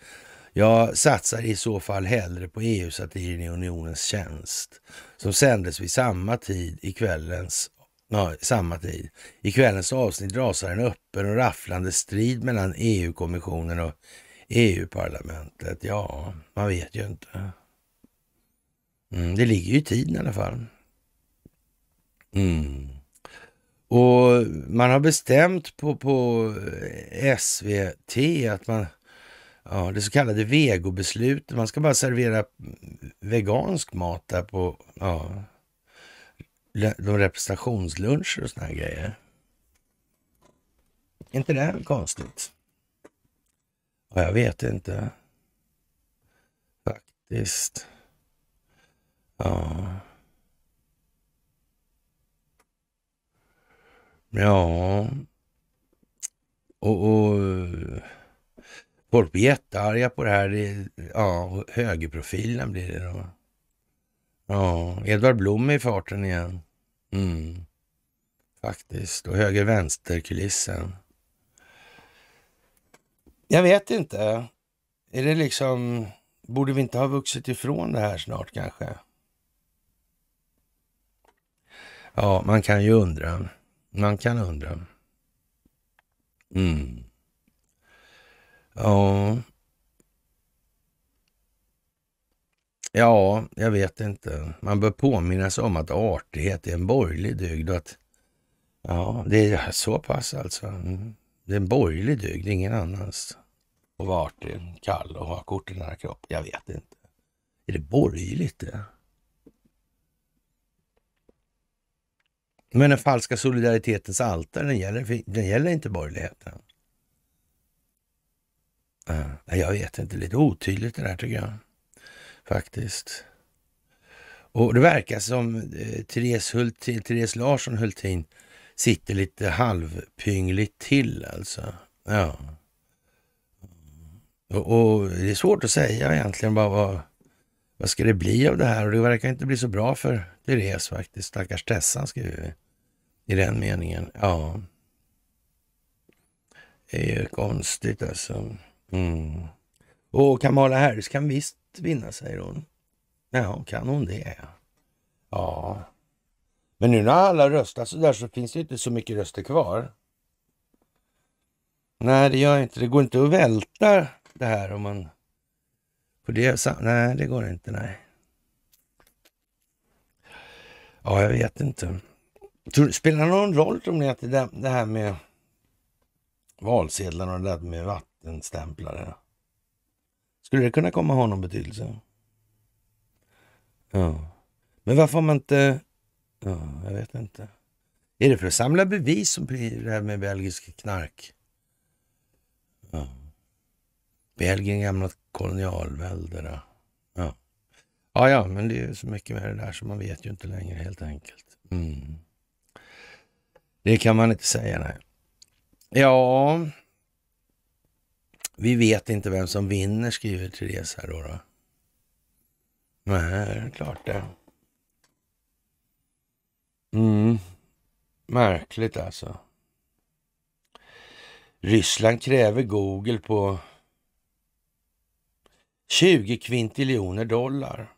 Jag satsar i så fall hellre på EU-satiren i unionens tjänst som sändes vid samma tid i kvällens Ja, samma tid. I kvällens avsnitt rasar en öppen och rafflande strid mellan EU-kommissionen och EU-parlamentet. Ja, man vet ju inte. Mm, det ligger ju i tiden i alla fall. Mm. Och man har bestämt på, på SVT att man, ja, det så kallade vegobeslutet, man ska bara servera vegansk mat där på, ja, de representationsluncher och såna här grejer. Är inte det här konstigt? Ja, jag vet inte. Faktiskt. Ja. Ja. Och, och folk blir jättearga på det här. Ja, högerprofilen blir det då. Ja, Edvard Blom är i farten igen. Mm. Faktiskt. Och höger-vänster-kulissen. Jag vet inte. Är det liksom... Borde vi inte ha vuxit ifrån det här snart kanske? Ja, man kan ju undra. Man kan undra. Mm. Ja, Ja, jag vet inte. Man bör påminna sig om att artighet är en borgerlig dygd och att... Ja, det är så pass alltså. Mm. Det är en borgerlig dygd, ingen annans. Och vara artig, kall och ha kort korten nära kropp. Jag vet inte. Är det borgerligt det? Men den falska solidaritetens altare, den gäller, den gäller inte borgerligheten. Jag vet inte, lite otydligt det där tycker jag. Faktiskt. Och det verkar som eh, Therese, Hultin, Therese Larsson Hultin sitter lite halvpyngligt till alltså. Ja. Mm. Och, och, det är svårt att säga egentligen bara vad, vad ska det bli av det här? Och det verkar inte bli så bra för Therese faktiskt. Stackars Tessan skriver vi i den meningen. Ja. Det är ju konstigt alltså. Mm. Och Kamala Harris kan visst vinna, säger hon. Ja, kan hon det? Ja. Men nu när alla röstar så där så finns det inte så mycket röster kvar. Nej, det gör inte. Det går inte att välta det här om man... För det, nej, det går inte. Nej. Ja, jag vet inte. Spelar det någon roll tror ni att det, där, det här med valsedlarna och det där med vattenstämplare? Skulle det kunna komma ha någon betydelse? Ja. Men varför har man inte... Ja, jag vet inte. Är det för att samla bevis som det här med belgisk knark? Ja. Belgien gamla kolonialvälde då. Ja. ja, ja, men det är så mycket med det där så man vet ju inte längre helt enkelt. Mm. Det kan man inte säga nej. Ja, vi vet inte vem som vinner, skriver Therese här då. då. Nej, klart det. Mm. Märkligt alltså. Ryssland kräver Google på 20 kvintiljoner dollar.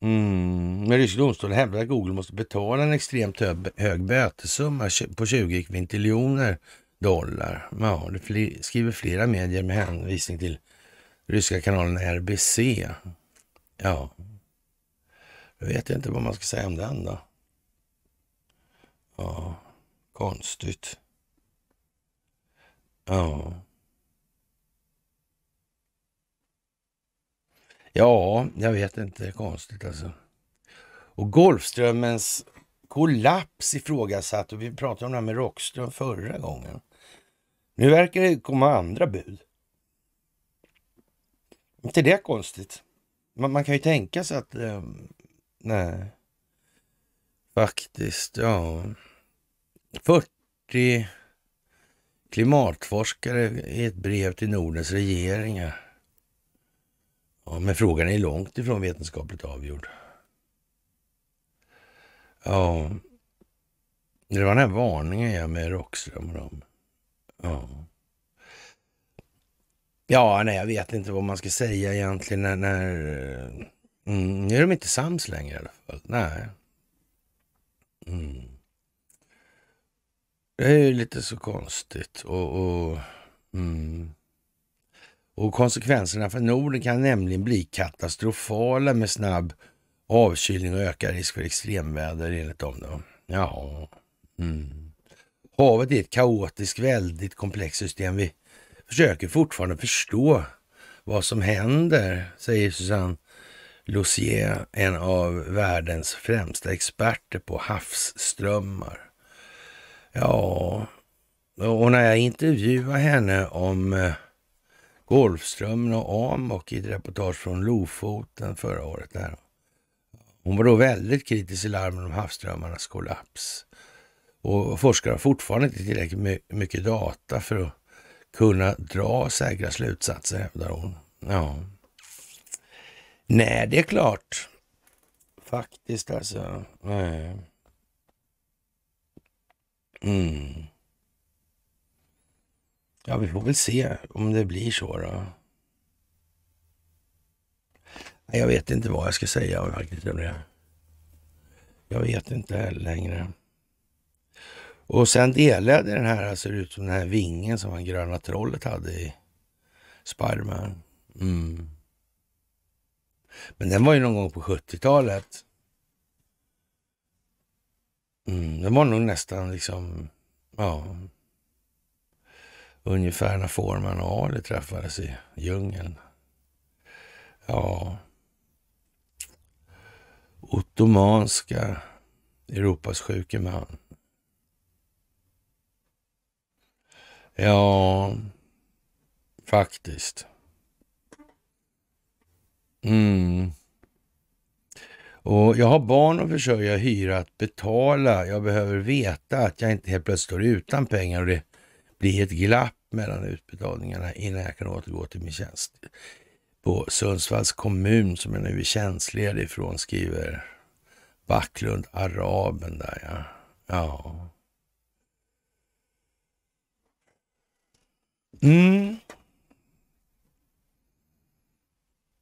Mm. Men rysk domstol hävdar att Google måste betala en extremt hög bötesumma på 20 kvintiljoner dollar. Ja, det skriver flera medier med hänvisning till ryska kanalen RBC. Ja, Jag vet inte vad man ska säga om den då. Ja, konstigt. Ja. Ja, jag vet inte. konstigt alltså. Och Golfströmmens kollaps ifrågasatt. Och vi pratade om det här med Rockström förra gången. Nu verkar det komma andra bud. Inte det är konstigt? Man, man, kan ju tänka sig att... Eh, nej. Faktiskt, ja. 40 klimatforskare i ett brev till Nordens regeringar. Ja, men frågan är långt ifrån vetenskapligt avgjord. Ja, det var den här varningen jag med Rockström och dem. Ja. Ja, nej, jag vet inte vad man ska säga egentligen när... när eh, mm, nu är de inte sams längre i alla fall. Nej. Mm. Det är ju lite så konstigt. Och, och, mm. och konsekvenserna för Norden kan nämligen bli katastrofala med snabb avkylning och ökad risk för extremväder enligt dem. Då. Ja. Mm. Havet är ett kaotiskt, väldigt komplext system. Vi försöker fortfarande förstå vad som händer, säger Susanne Lossier, en av världens främsta experter på havsströmmar. Ja, och när jag intervjuade henne om eh, Golfströmmen och Amok i ett reportage från Lofoten förra året. Där. Hon var då väldigt kritisk i larmen om havsströmmarnas kollaps. Och forskare har fortfarande inte tillräckligt mycket data för att kunna dra säkra slutsatser, hävdar hon. Ja. Nej, det är klart. Faktiskt alltså. Nej. Mm. Ja, vi får väl se om det blir så då. Jag vet inte vad jag ska säga om det. Jag vet inte heller längre. Och sen delade den här, ser alltså, ut som den här vingen som han gröna trollet hade i Spiderman. Mm. Men den var ju någon gång på 70-talet. Mm, den var nog nästan liksom, ja, ungefär när Foreman och Ali träffades i djungeln. Ja, ottomanska Europas sjuke man. Ja, faktiskt. Mm. Och jag har barn att försörja, hyra att betala. Jag behöver veta att jag inte helt plötsligt står utan pengar och det blir ett glapp mellan utbetalningarna innan jag kan återgå till min tjänst. På Sundsvalls kommun som jag nu är tjänstledig ifrån skriver Backlund, araben där ja. ja. Mm.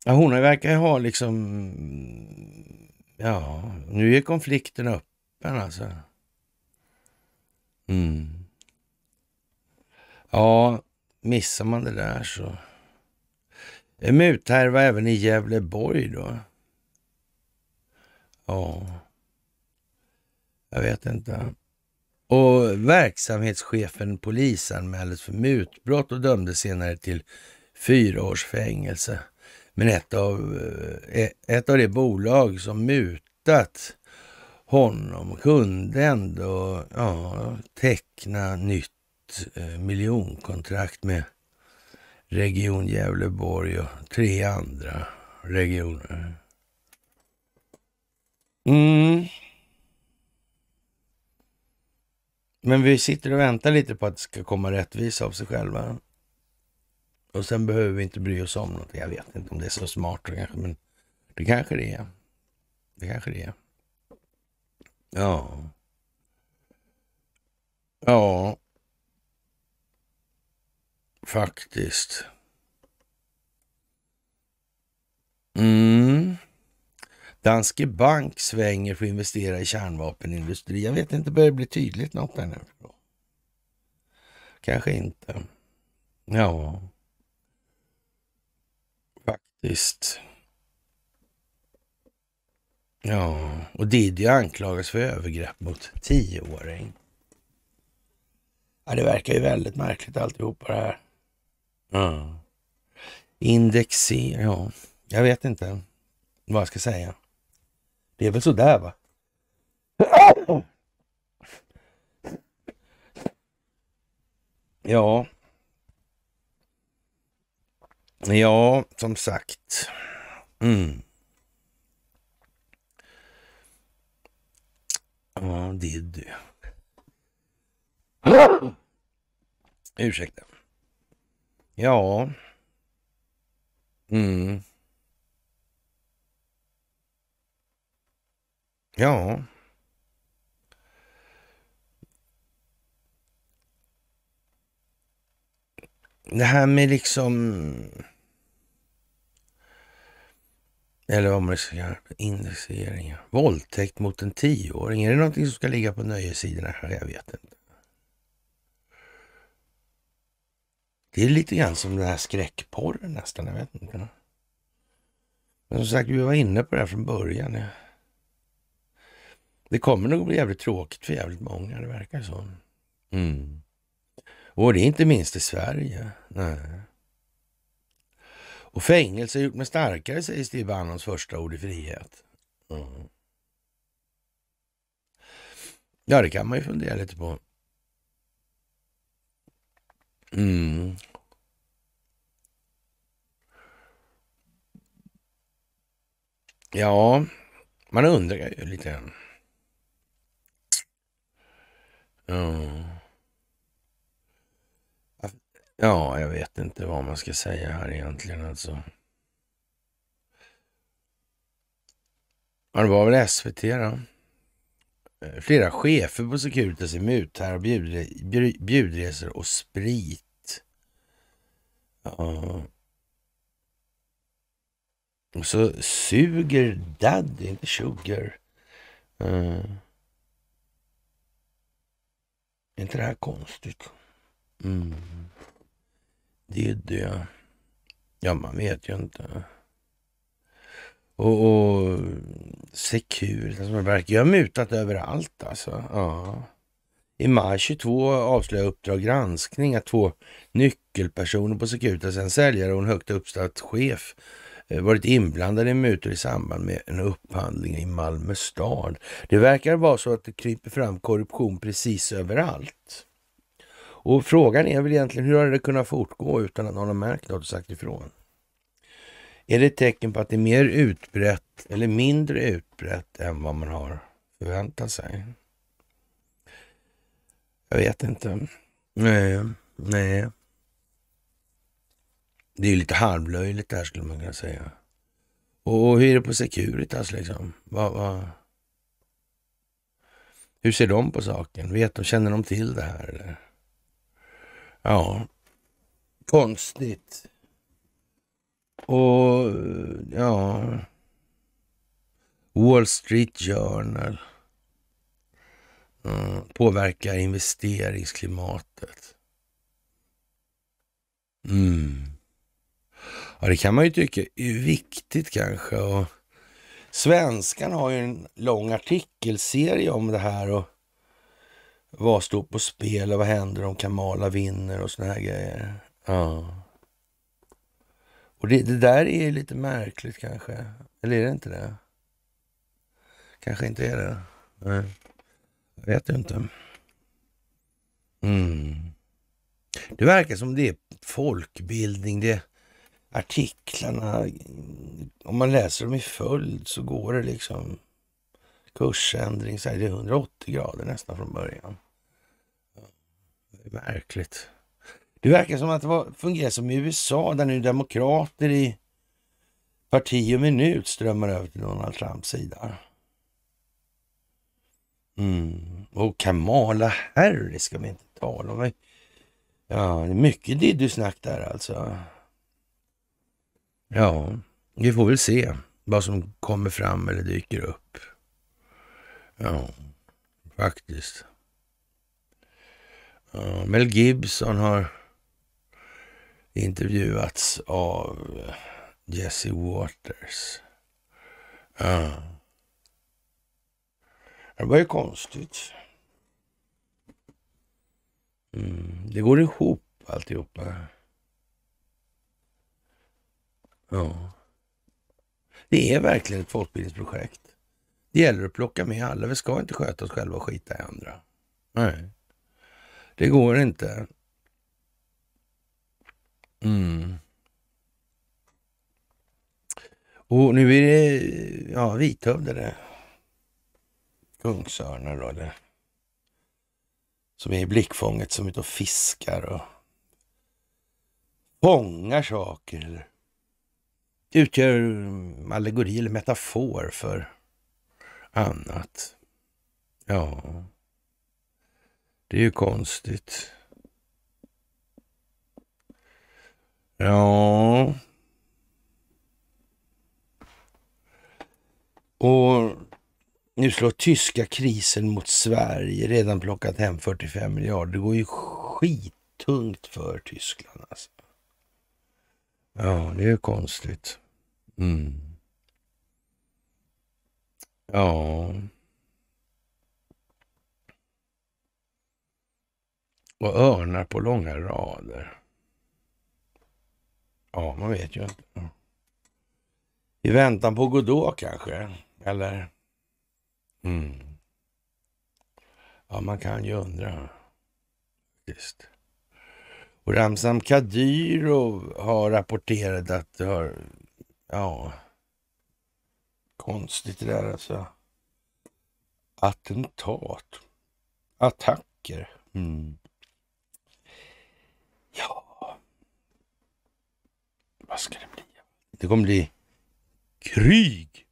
Ja, hon verkar ha liksom... Ja, nu är konflikten öppen alltså. Mm. Ja, missar man det där så... Muthärva även i Gävleborg då? Ja, jag vet inte. Och verksamhetschefen polisanmäldes för mutbrott och dömdes senare till fyra års fängelse. Men ett av, eh, ett av de bolag som mutat honom kunde ändå ja, teckna nytt eh, miljonkontrakt med Region Gävleborg och tre andra regioner. Mm. Men vi sitter och väntar lite på att det ska komma rättvisa av sig själva. Och sen behöver vi inte bry oss om något. Jag vet inte om det är så smart men det kanske det är. Det kanske det är. Ja. Ja. Faktiskt. Mm. Danske Bank svänger för att investera i kärnvapenindustri. Jag vet inte, börjar det bli tydligt något där nu? Kanske inte. Ja, faktiskt. Ja, och Diddy anklagas för övergrepp mot tioåring. Ja, det verkar ju väldigt märkligt alltihopa det här. Ja. Indexering, ja. Jag vet inte vad jag ska säga. Det är väl sådär va? Ja. Ja, som sagt. Mm. Ja, det är du. Ursäkta. Ja. Mm. Ja. Det här med liksom... Eller vad man ska kalla indexeringar. Våldtäkt mot en tioåring. Är det någonting som ska ligga på nöjesidorna? Jag vet inte. Det är lite grann som den här skräckporren nästan. Jag vet inte. Men som sagt, vi var inne på det här från början. Det kommer nog bli jävligt tråkigt för jävligt många, det verkar så. Mm. Och det är inte minst i Sverige. Nej. Och fängelse har gjort mig starkare, säger Steve Bannons första ord i frihet. Mm. Ja, det kan man ju fundera lite på. Mm. Ja, man undrar ju lite grann. Ja. Ja, jag vet inte vad man ska säga här egentligen alltså. det var väl SVT då. Eh, flera chefer på Securitas i muthär, bjudre, bjudresor och sprit. Ja. Och så suger daddy, inte sugar. Mm. Är inte det här konstigt? Mm. Det är det. Ja, man vet ju inte. Och, och Securitas som verkar ju ha mutat överallt alltså. Ja. I maj 22 avslöjar Uppdrag granskning att två nyckelpersoner på Securitas, en säljare och en högt uppsatt chef Eh, varit inblandade i mutor i samband med en upphandling i Malmö stad. Det verkar vara så att det kryper fram korruption precis överallt. Och frågan är väl egentligen hur har det kunnat fortgå utan att någon har märkt något och sagt ifrån? Är det ett tecken på att det är mer utbrett eller mindre utbrett än vad man har förväntat sig? Jag vet inte. Nej, nej. Det är lite halvlöjligt det här skulle man kunna säga. Och hur är det på Securitas liksom? Va, va? Hur ser de på saken? Vet de, känner de till det här? Eller? Ja, konstigt. Och ja... Wall Street Journal mm. påverkar investeringsklimatet. Mm. Ja, det kan man ju tycka är viktigt kanske. Och Svenskan har ju en lång artikelserie om det här och vad står på spel och vad händer om Kamala vinner och såna här grejer. Ja. Och det, det där är ju lite märkligt kanske. Eller är det inte det? Kanske inte är det. Nej. Jag vet inte. Mm. Det verkar som det är folkbildning. Det artiklarna, om man läser dem i följd så går det liksom kursändring, så det är 180 grader nästan från början. Det är märkligt. Det verkar som att det fungerar som i USA där nu demokrater i parti och minut strömmar över till Donald Trumps sida. Mm. Och Kamala Harris ska vi inte tala om. Ja, det är mycket diddy-snack där alltså. Ja, vi får väl se vad som kommer fram eller dyker upp. Ja, faktiskt. Ja, Mel Gibson har intervjuats av Jesse Waters. Ja. Det var ju konstigt. Mm. Det går ihop alltihopa. Ja. Det är verkligen ett folkbildningsprojekt. Det gäller att plocka med alla. Vi ska inte sköta oss själva och skita i andra. Nej, det går inte. Mm. Och nu är det ja, det. kungsörnar då, det, som är i blickfånget som är ute och fiskar och fångar saker. Eller utgör allegori eller metafor för annat. Ja, det är ju konstigt. Ja. Och nu slår tyska krisen mot Sverige. Redan plockat hem 45 miljarder. Det går ju skittungt för Tyskland. Alltså. Ja, det är ju konstigt. Mm. Ja. Och örnar på långa rader. Ja, man vet ju inte. I väntan på Godot kanske, eller? Mm. Ja, man kan ju undra. Just. Och Ramzan Kadyrov har rapporterat att det har... Ja... Konstigt det där alltså. Attentat. Attacker. Mm. Ja... Vad ska det bli? Det kommer bli krig.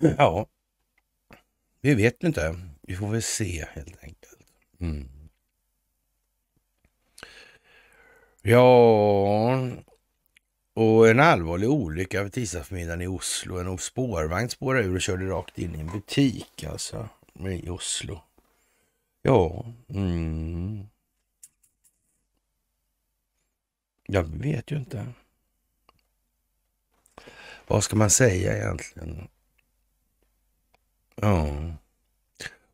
ja, vi vet inte. Vi får väl se helt enkelt. Mm. Ja, och en allvarlig olycka på tisdagsförmiddagen i Oslo. En spårvagn spårade ur och körde rakt in i en butik alltså, i Oslo. Ja, mm. Jag vet ju inte. Vad ska man säga egentligen? Ja.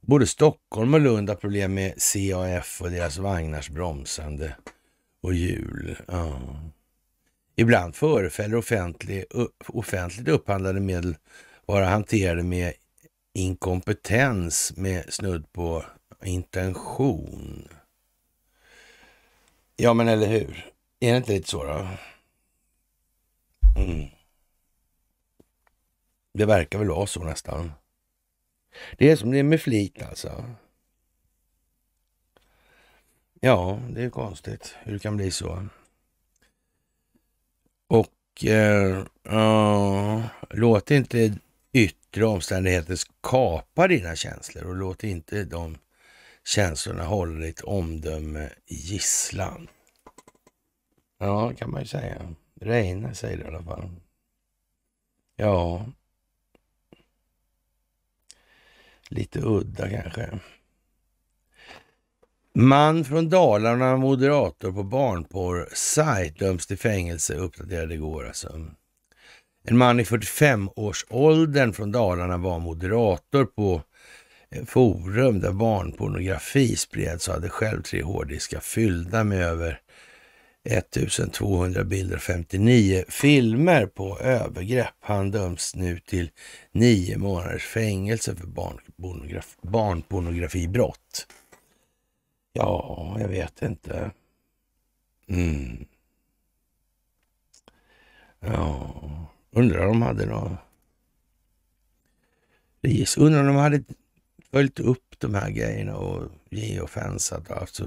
Både Stockholm och Lund har problem med CAF och deras vagnars bromsande och jul. Ja. Ibland förefaller offentlig, offentligt upphandlade medel vara hanterade med inkompetens med snudd på intention. Ja, men eller hur? Är det inte lite så då? Mm. Det verkar väl vara så nästan. Det är som det är med flit alltså. Ja, det är konstigt hur det kan bli så. Och eh, uh, låt inte yttre omständigheter skapa dina känslor och låt inte de känslorna hålla ditt omdöme gisslan. Ja, det kan man ju säga. Reine säger det i alla fall. Ja. Lite udda kanske. Man från Dalarna, moderator på barnporrsajt, döms till fängelse, uppdaterade igår alltså. En man i 45-årsåldern från Dalarna var moderator på eh, forum där barnpornografi spreds och hade själv tre hårddiskar fyllda med över 1200 bilder och 59 filmer på övergrepp. Han döms nu till nio månaders fängelse för barnpornografi, barnpornografibrott. Ja, jag vet inte. Mm. Ja, undrar om de hade något Undrar om de hade följt upp de här grejerna och geofensat. Alltså.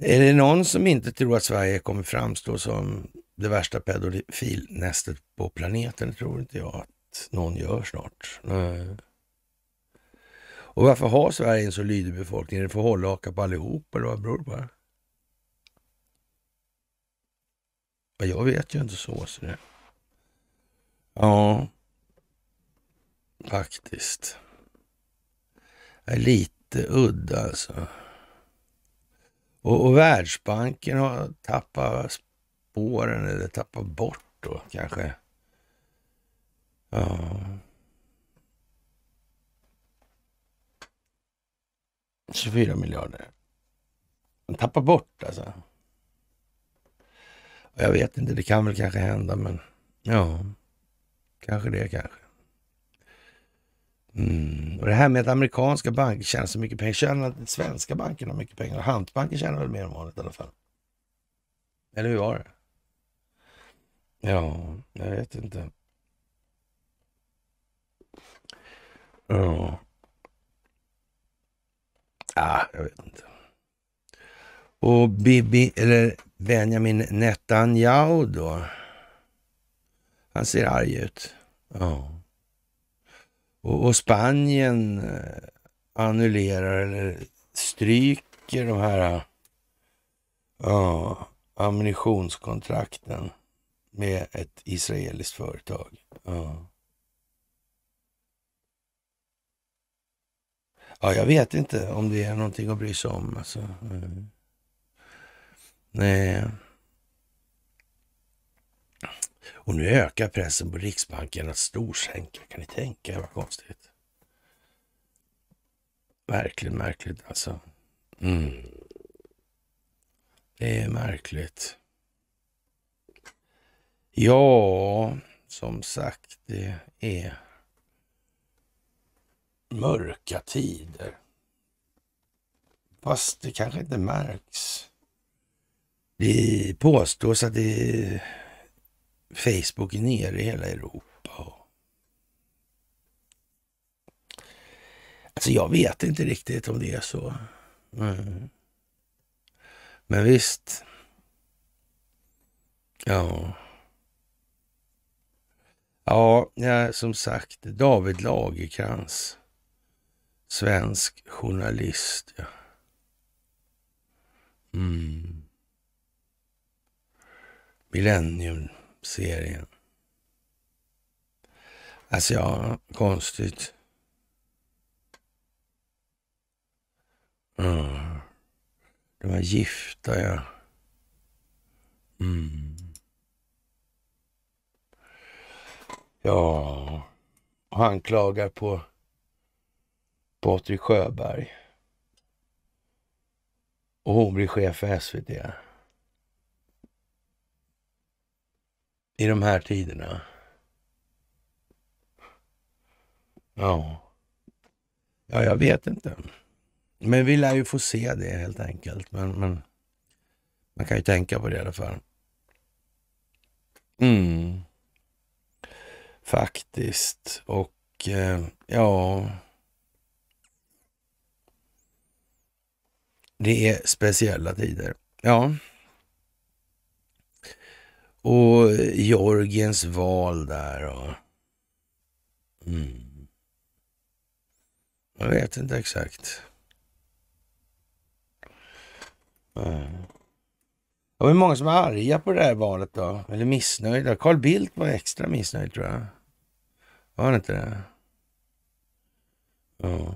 Är det någon som inte tror att Sverige kommer framstå som det värsta pedofilnästet på planeten? Det tror inte jag att någon gör snart. Nej. Och varför har Sverige en så lydig befolkning? Är det för att hålla haka på allihop eller vad beror det på? Ja, jag vet ju inte så. så det. Ja, faktiskt. Det Är lite udda alltså. Och, och Världsbanken har tappat spåren eller tappat bort då kanske. Ja. 24 miljarder. Man tappar bort alltså. Och jag vet inte, det kan väl kanske hända, men ja, kanske det kanske. Mm. Och det här med att amerikanska banker tjänar så mycket pengar. Tjänar inte svenska bankerna mycket pengar? Hantbanken tjänar väl mer än vanligt i alla fall? Eller hur var det? Ja, jag vet inte. Ja. Ah, jag vet inte. Och Bibi, eller Benjamin Netanyahu då. Han ser arg ut. Ja. Och, och Spanien eh, annullerar eller stryker de här eh, ja, ammunitionskontrakten med ett israeliskt företag. Ja. Ja, jag vet inte om det är någonting att bry sig om. Alltså. Mm. Nej. Och nu ökar pressen på Riksbanken att storsänka. Kan ni tänka er vad konstigt? Verkligen märkligt alltså. Mm. Det är märkligt. Ja, som sagt, det är mörka tider. Fast det kanske inte märks. Det påstås att det Facebook är nere i hela Europa. Alltså jag vet inte riktigt om det är så. Mm. Men visst. Ja. Ja, som sagt, David Lagerkrans. Svensk journalist, ja. Mm. Millennium-serien. Alltså, ja, konstigt. Mm. De var gifta, ja. Mm. Ja, han klagar på Patrik Sjöberg. Och hon blir chef för SVT. I de här tiderna. Ja. Ja, jag vet inte. Men vi lär ju få se det helt enkelt. Men, men man kan ju tänka på det i alla fall. Mm. Faktiskt. Och eh, ja... Det är speciella tider. Ja. Och Georgiens val där och... Mm. Jag vet inte exakt. Mm. Det var många som var arga på det här valet då, eller missnöjda. Carl Bildt var extra missnöjd tror jag. Var han inte det? Ja.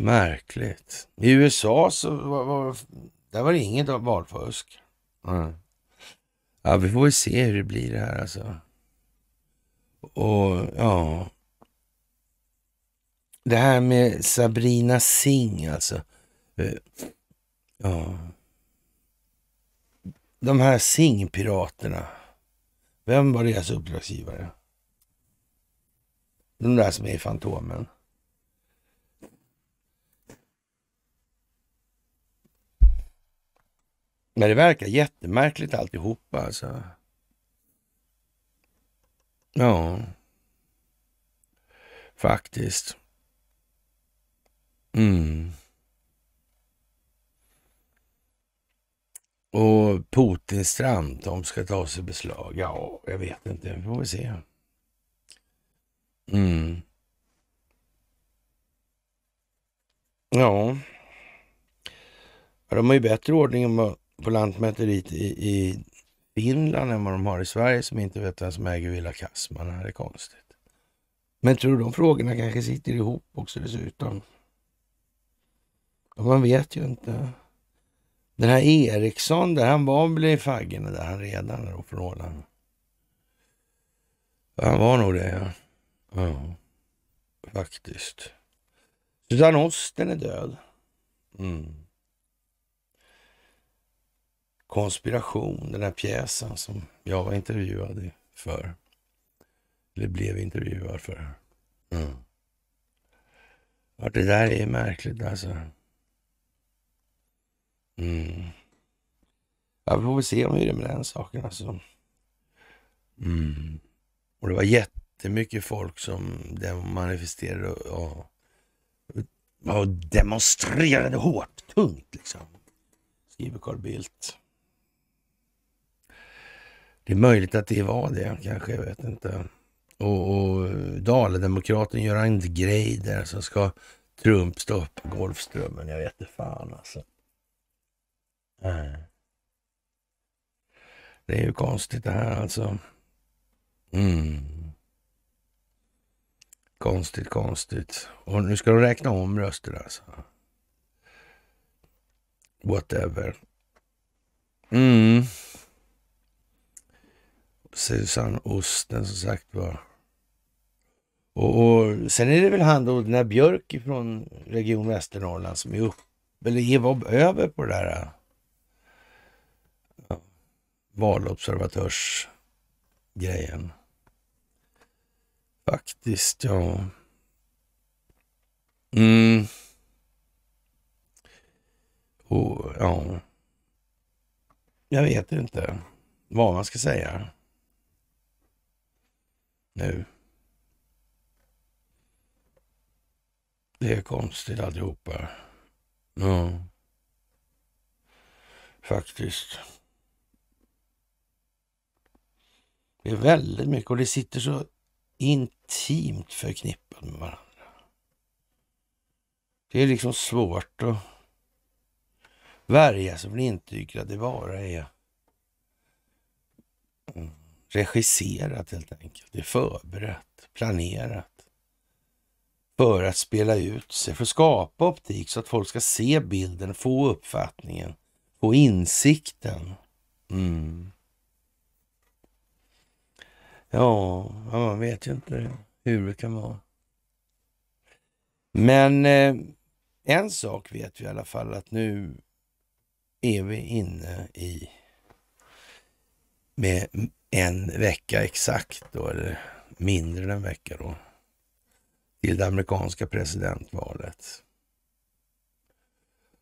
Märkligt. I USA så var, var, där var det inget valfusk. Mm. Ja, vi får väl se hur det blir det här alltså. Och ja... Det här med Sabrina Singh alltså. Eh, ja. De här Singh-piraterna. Vem var deras uppdragsgivare? De där som är i Fantomen. Men det verkar jättemärkligt alltihopa alltså. Ja, faktiskt. Mm. Och Putins De ska tas i beslag. Ja, jag vet inte. Vi får väl se. Mm. Ja. De har ju bättre ordning än vad på Lantmäteriet i, i Finland än vad de har i Sverige som inte vet vem som äger Villa Kassman. Det är konstigt. Men tror du de frågorna kanske sitter ihop också dessutom? Och man vet ju inte. Den här Eriksson där, han var väl i faggorna där han redan då från Åland. Han var nog det ja. Ja, faktiskt. Susanne Osten är död. Mm. Konspiration, den här pjäsen som jag var intervjuad för. Eller blev intervjuad för. Mm. det där är märkligt alltså. Mm. Ja, vi får väl se om vi är det med den saken alltså. Mm. Och det var jättemycket folk som manifesterade och, och demonstrerade hårt, tungt liksom. Skriver Carl Bildt. Det är möjligt att det var det kanske, jag vet inte. Och, och Dalademokraten Göran Greider som ska Trump stoppa Golfströmmen. Jag vet inte fan alltså. Det är ju konstigt det här alltså. Mm. Konstigt, konstigt. Och nu ska de räkna om röster alltså. Whatever. Mm. Susanne Osten som sagt var. Och, och, sen är det väl han då, den här Björk från Region Västernorrland som är upp, eller är över på det där äh, valobservatörsgrejen. Faktiskt, ja. Mm. Och, ja. Jag vet inte vad man ska säga nu. Det är konstigt alltihopa. Ja. Faktiskt. Det är väldigt mycket och det sitter så intimt förknippat med varandra. Det är liksom svårt att värja sig för intrycket att det bara är regisserat helt enkelt. Det är förberett, planerat för att spela ut sig, för att skapa optik så att folk ska se bilden, få uppfattningen, få insikten. Mm. Ja, man vet ju inte hur det kan vara. Men eh, en sak vet vi i alla fall att nu är vi inne i med en vecka exakt då, eller mindre än en vecka då, till det amerikanska presidentvalet.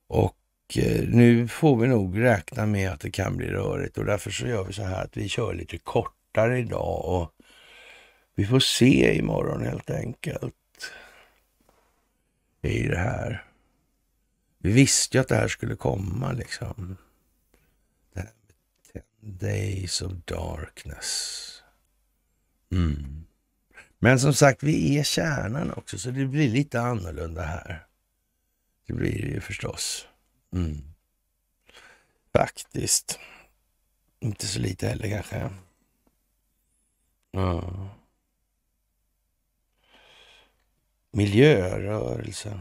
Och eh, nu får vi nog räkna med att det kan bli rörigt och därför så gör vi så här att vi kör lite kortare idag och vi får se imorgon helt enkelt i det här. Vi visste ju att det här skulle komma liksom. Days of Darkness. Mm. Men som sagt, vi är kärnan också, så det blir lite annorlunda här. Det blir det ju förstås. Mm. Faktiskt. Inte så lite heller kanske. Ja. Miljörörelsen.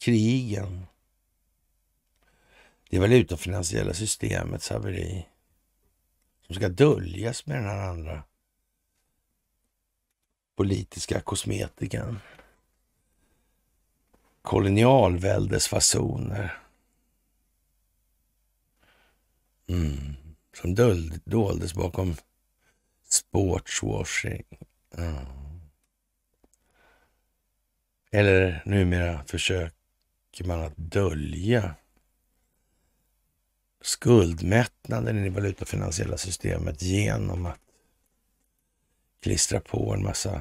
Krigen det är väl utomfinansiella systemets haveri som ska döljas med den här andra politiska kosmetikan. Kolonialväldesfasoner. Mm. Som döld, doldes bakom sportswashing. Mm. Eller numera försöker man att dölja skuldmättnaden i det valutafinansiella systemet genom att klistra på en massa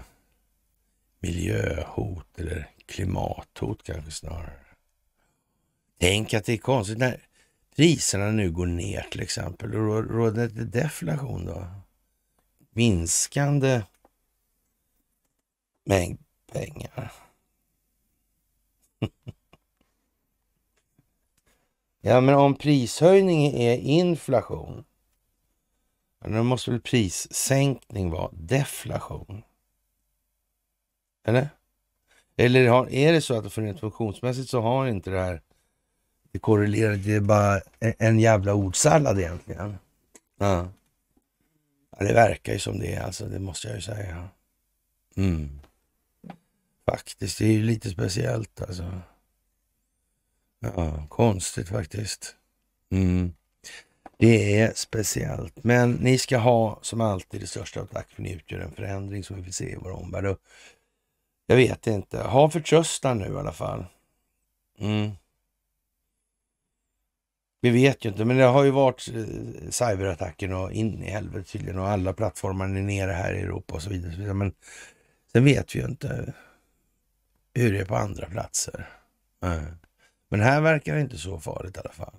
miljöhot eller klimathot kanske snarare. Tänk att det är konstigt när priserna nu går ner till exempel. Då råder det deflation då? Minskande mängd pengar. Ja, men om prishöjning är inflation, då måste väl prissänkning vara deflation? Eller? Eller har, är det så att det funktionsmässigt så har inte det här, det korrelerar, det är bara en jävla ordsallad egentligen. Ja. ja det verkar ju som det är alltså, det måste jag ju säga. Mm. Faktiskt, det är ju lite speciellt alltså. Ja, konstigt faktiskt. Mm. Det är speciellt, men ni ska ha som alltid det största av tack för ni utgör en förändring som vi vill se i vår omvärld. jag vet inte, ha förtröstan nu i alla fall. Mm. Vi vet ju inte, men det har ju varit eh, cyberattacken och in i helvete tydligen och alla plattformar är nere här i Europa och så vidare. Men sen vet vi ju inte hur det är på andra platser. Mm. Men här verkar det inte så farligt i alla fall.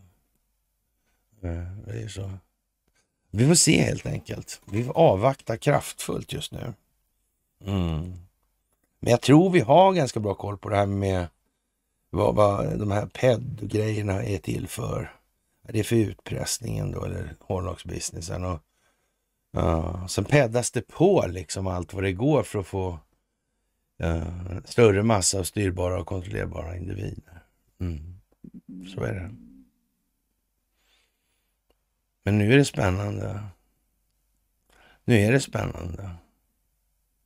Eh, det är så. Vi får se helt enkelt. Vi får avvakta kraftfullt just nu. Mm. Men jag tror vi har ganska bra koll på det här med vad, vad de här PED-grejerna är till för. Det är för utpressningen då, eller hårdrocksbusinessen. Och, uh, sen peddas det på liksom allt vad det går för att få uh, större massa av styrbara och kontrollerbara individer. Mm. mm. Så är det. Men nu är det spännande. Nu är det spännande.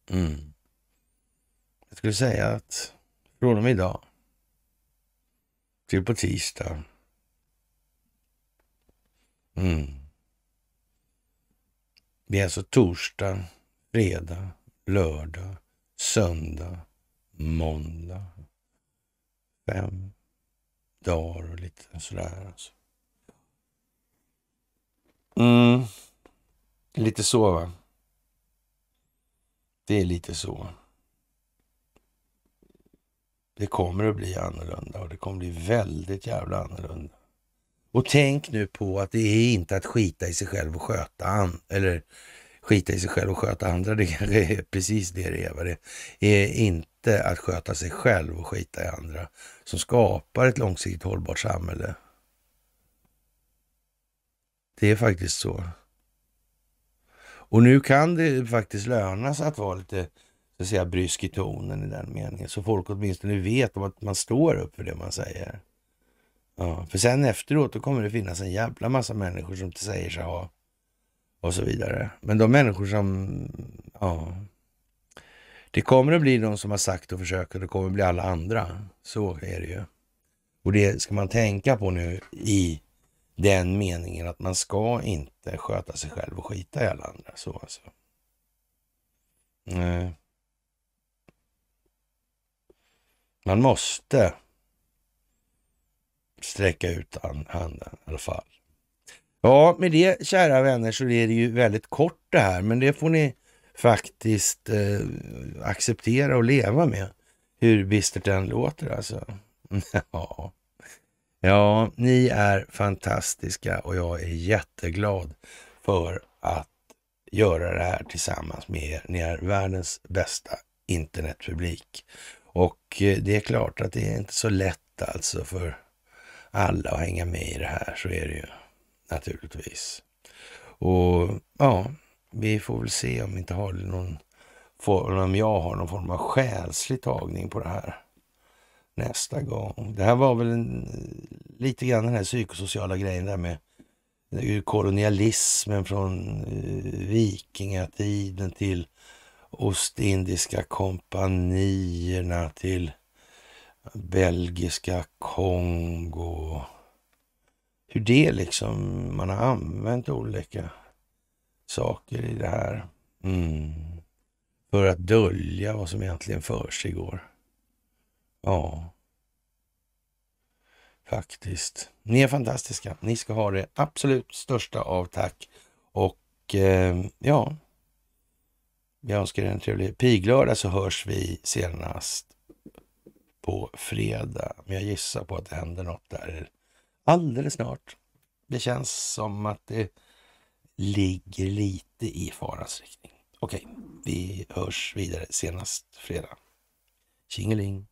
Mm. Jag skulle säga att från och med idag till på tisdag. Mm. Det är alltså torsdag, fredag, lördag, söndag, måndag. Fem dagar och lite sådär. Alltså. Mm. Lite så va? Det är lite så. Det kommer att bli annorlunda och det kommer bli väldigt jävla annorlunda. Och tänk nu på att det är inte att skita i sig själv och sköta andra, eller skita i sig själv och sköta andra. Det är precis det det är. Det är inte inte att sköta sig själv och skita i andra, som skapar ett långsiktigt hållbart samhälle. Det är faktiskt så. Och nu kan det faktiskt lönas att vara lite så att säga, brysk i tonen i den meningen, så folk åtminstone vet om att man står upp för det man säger. Ja, för sen efteråt då kommer det finnas en jävla massa människor som inte säger sig ha och så vidare. Men de människor som, ja, det kommer att bli de som har sagt och försöker det kommer att bli alla andra. Så är det ju. Och det ska man tänka på nu i den meningen att man ska inte sköta sig själv och skita i alla andra. Så alltså. Nej. Man måste sträcka ut handen i alla fall. Ja, med det kära vänner så är det ju väldigt kort det här, men det får ni faktiskt eh, acceptera och leva med. Hur bistert den låter alltså. ja. ja, ni är fantastiska och jag är jätteglad för att göra det här tillsammans med er. Ni är världens bästa internetpublik. Och eh, det är klart att det är inte så lätt alltså för alla att hänga med i det här. Så är det ju naturligtvis. Och ja, vi får väl se om inte har någon form, om jag har någon form av själslig tagning på det här nästa gång. Det här var väl en, lite grann den här psykosociala grejen där med kolonialismen från eh, vikingatiden till Ostindiska kompanierna till belgiska Kongo. Hur det liksom, man har använt olika saker i det här. Mm. För att dölja vad som egentligen försiggår. Ja, faktiskt. Ni är fantastiska. Ni ska ha det absolut största av tack. Och eh, ja, jag önskar er en trevlig piglördag så hörs vi senast på fredag. Men jag gissar på att det händer något där alldeles snart. Det känns som att det ligger lite i farans riktning. Okej, vi hörs vidare senast fredag. Tjingeling!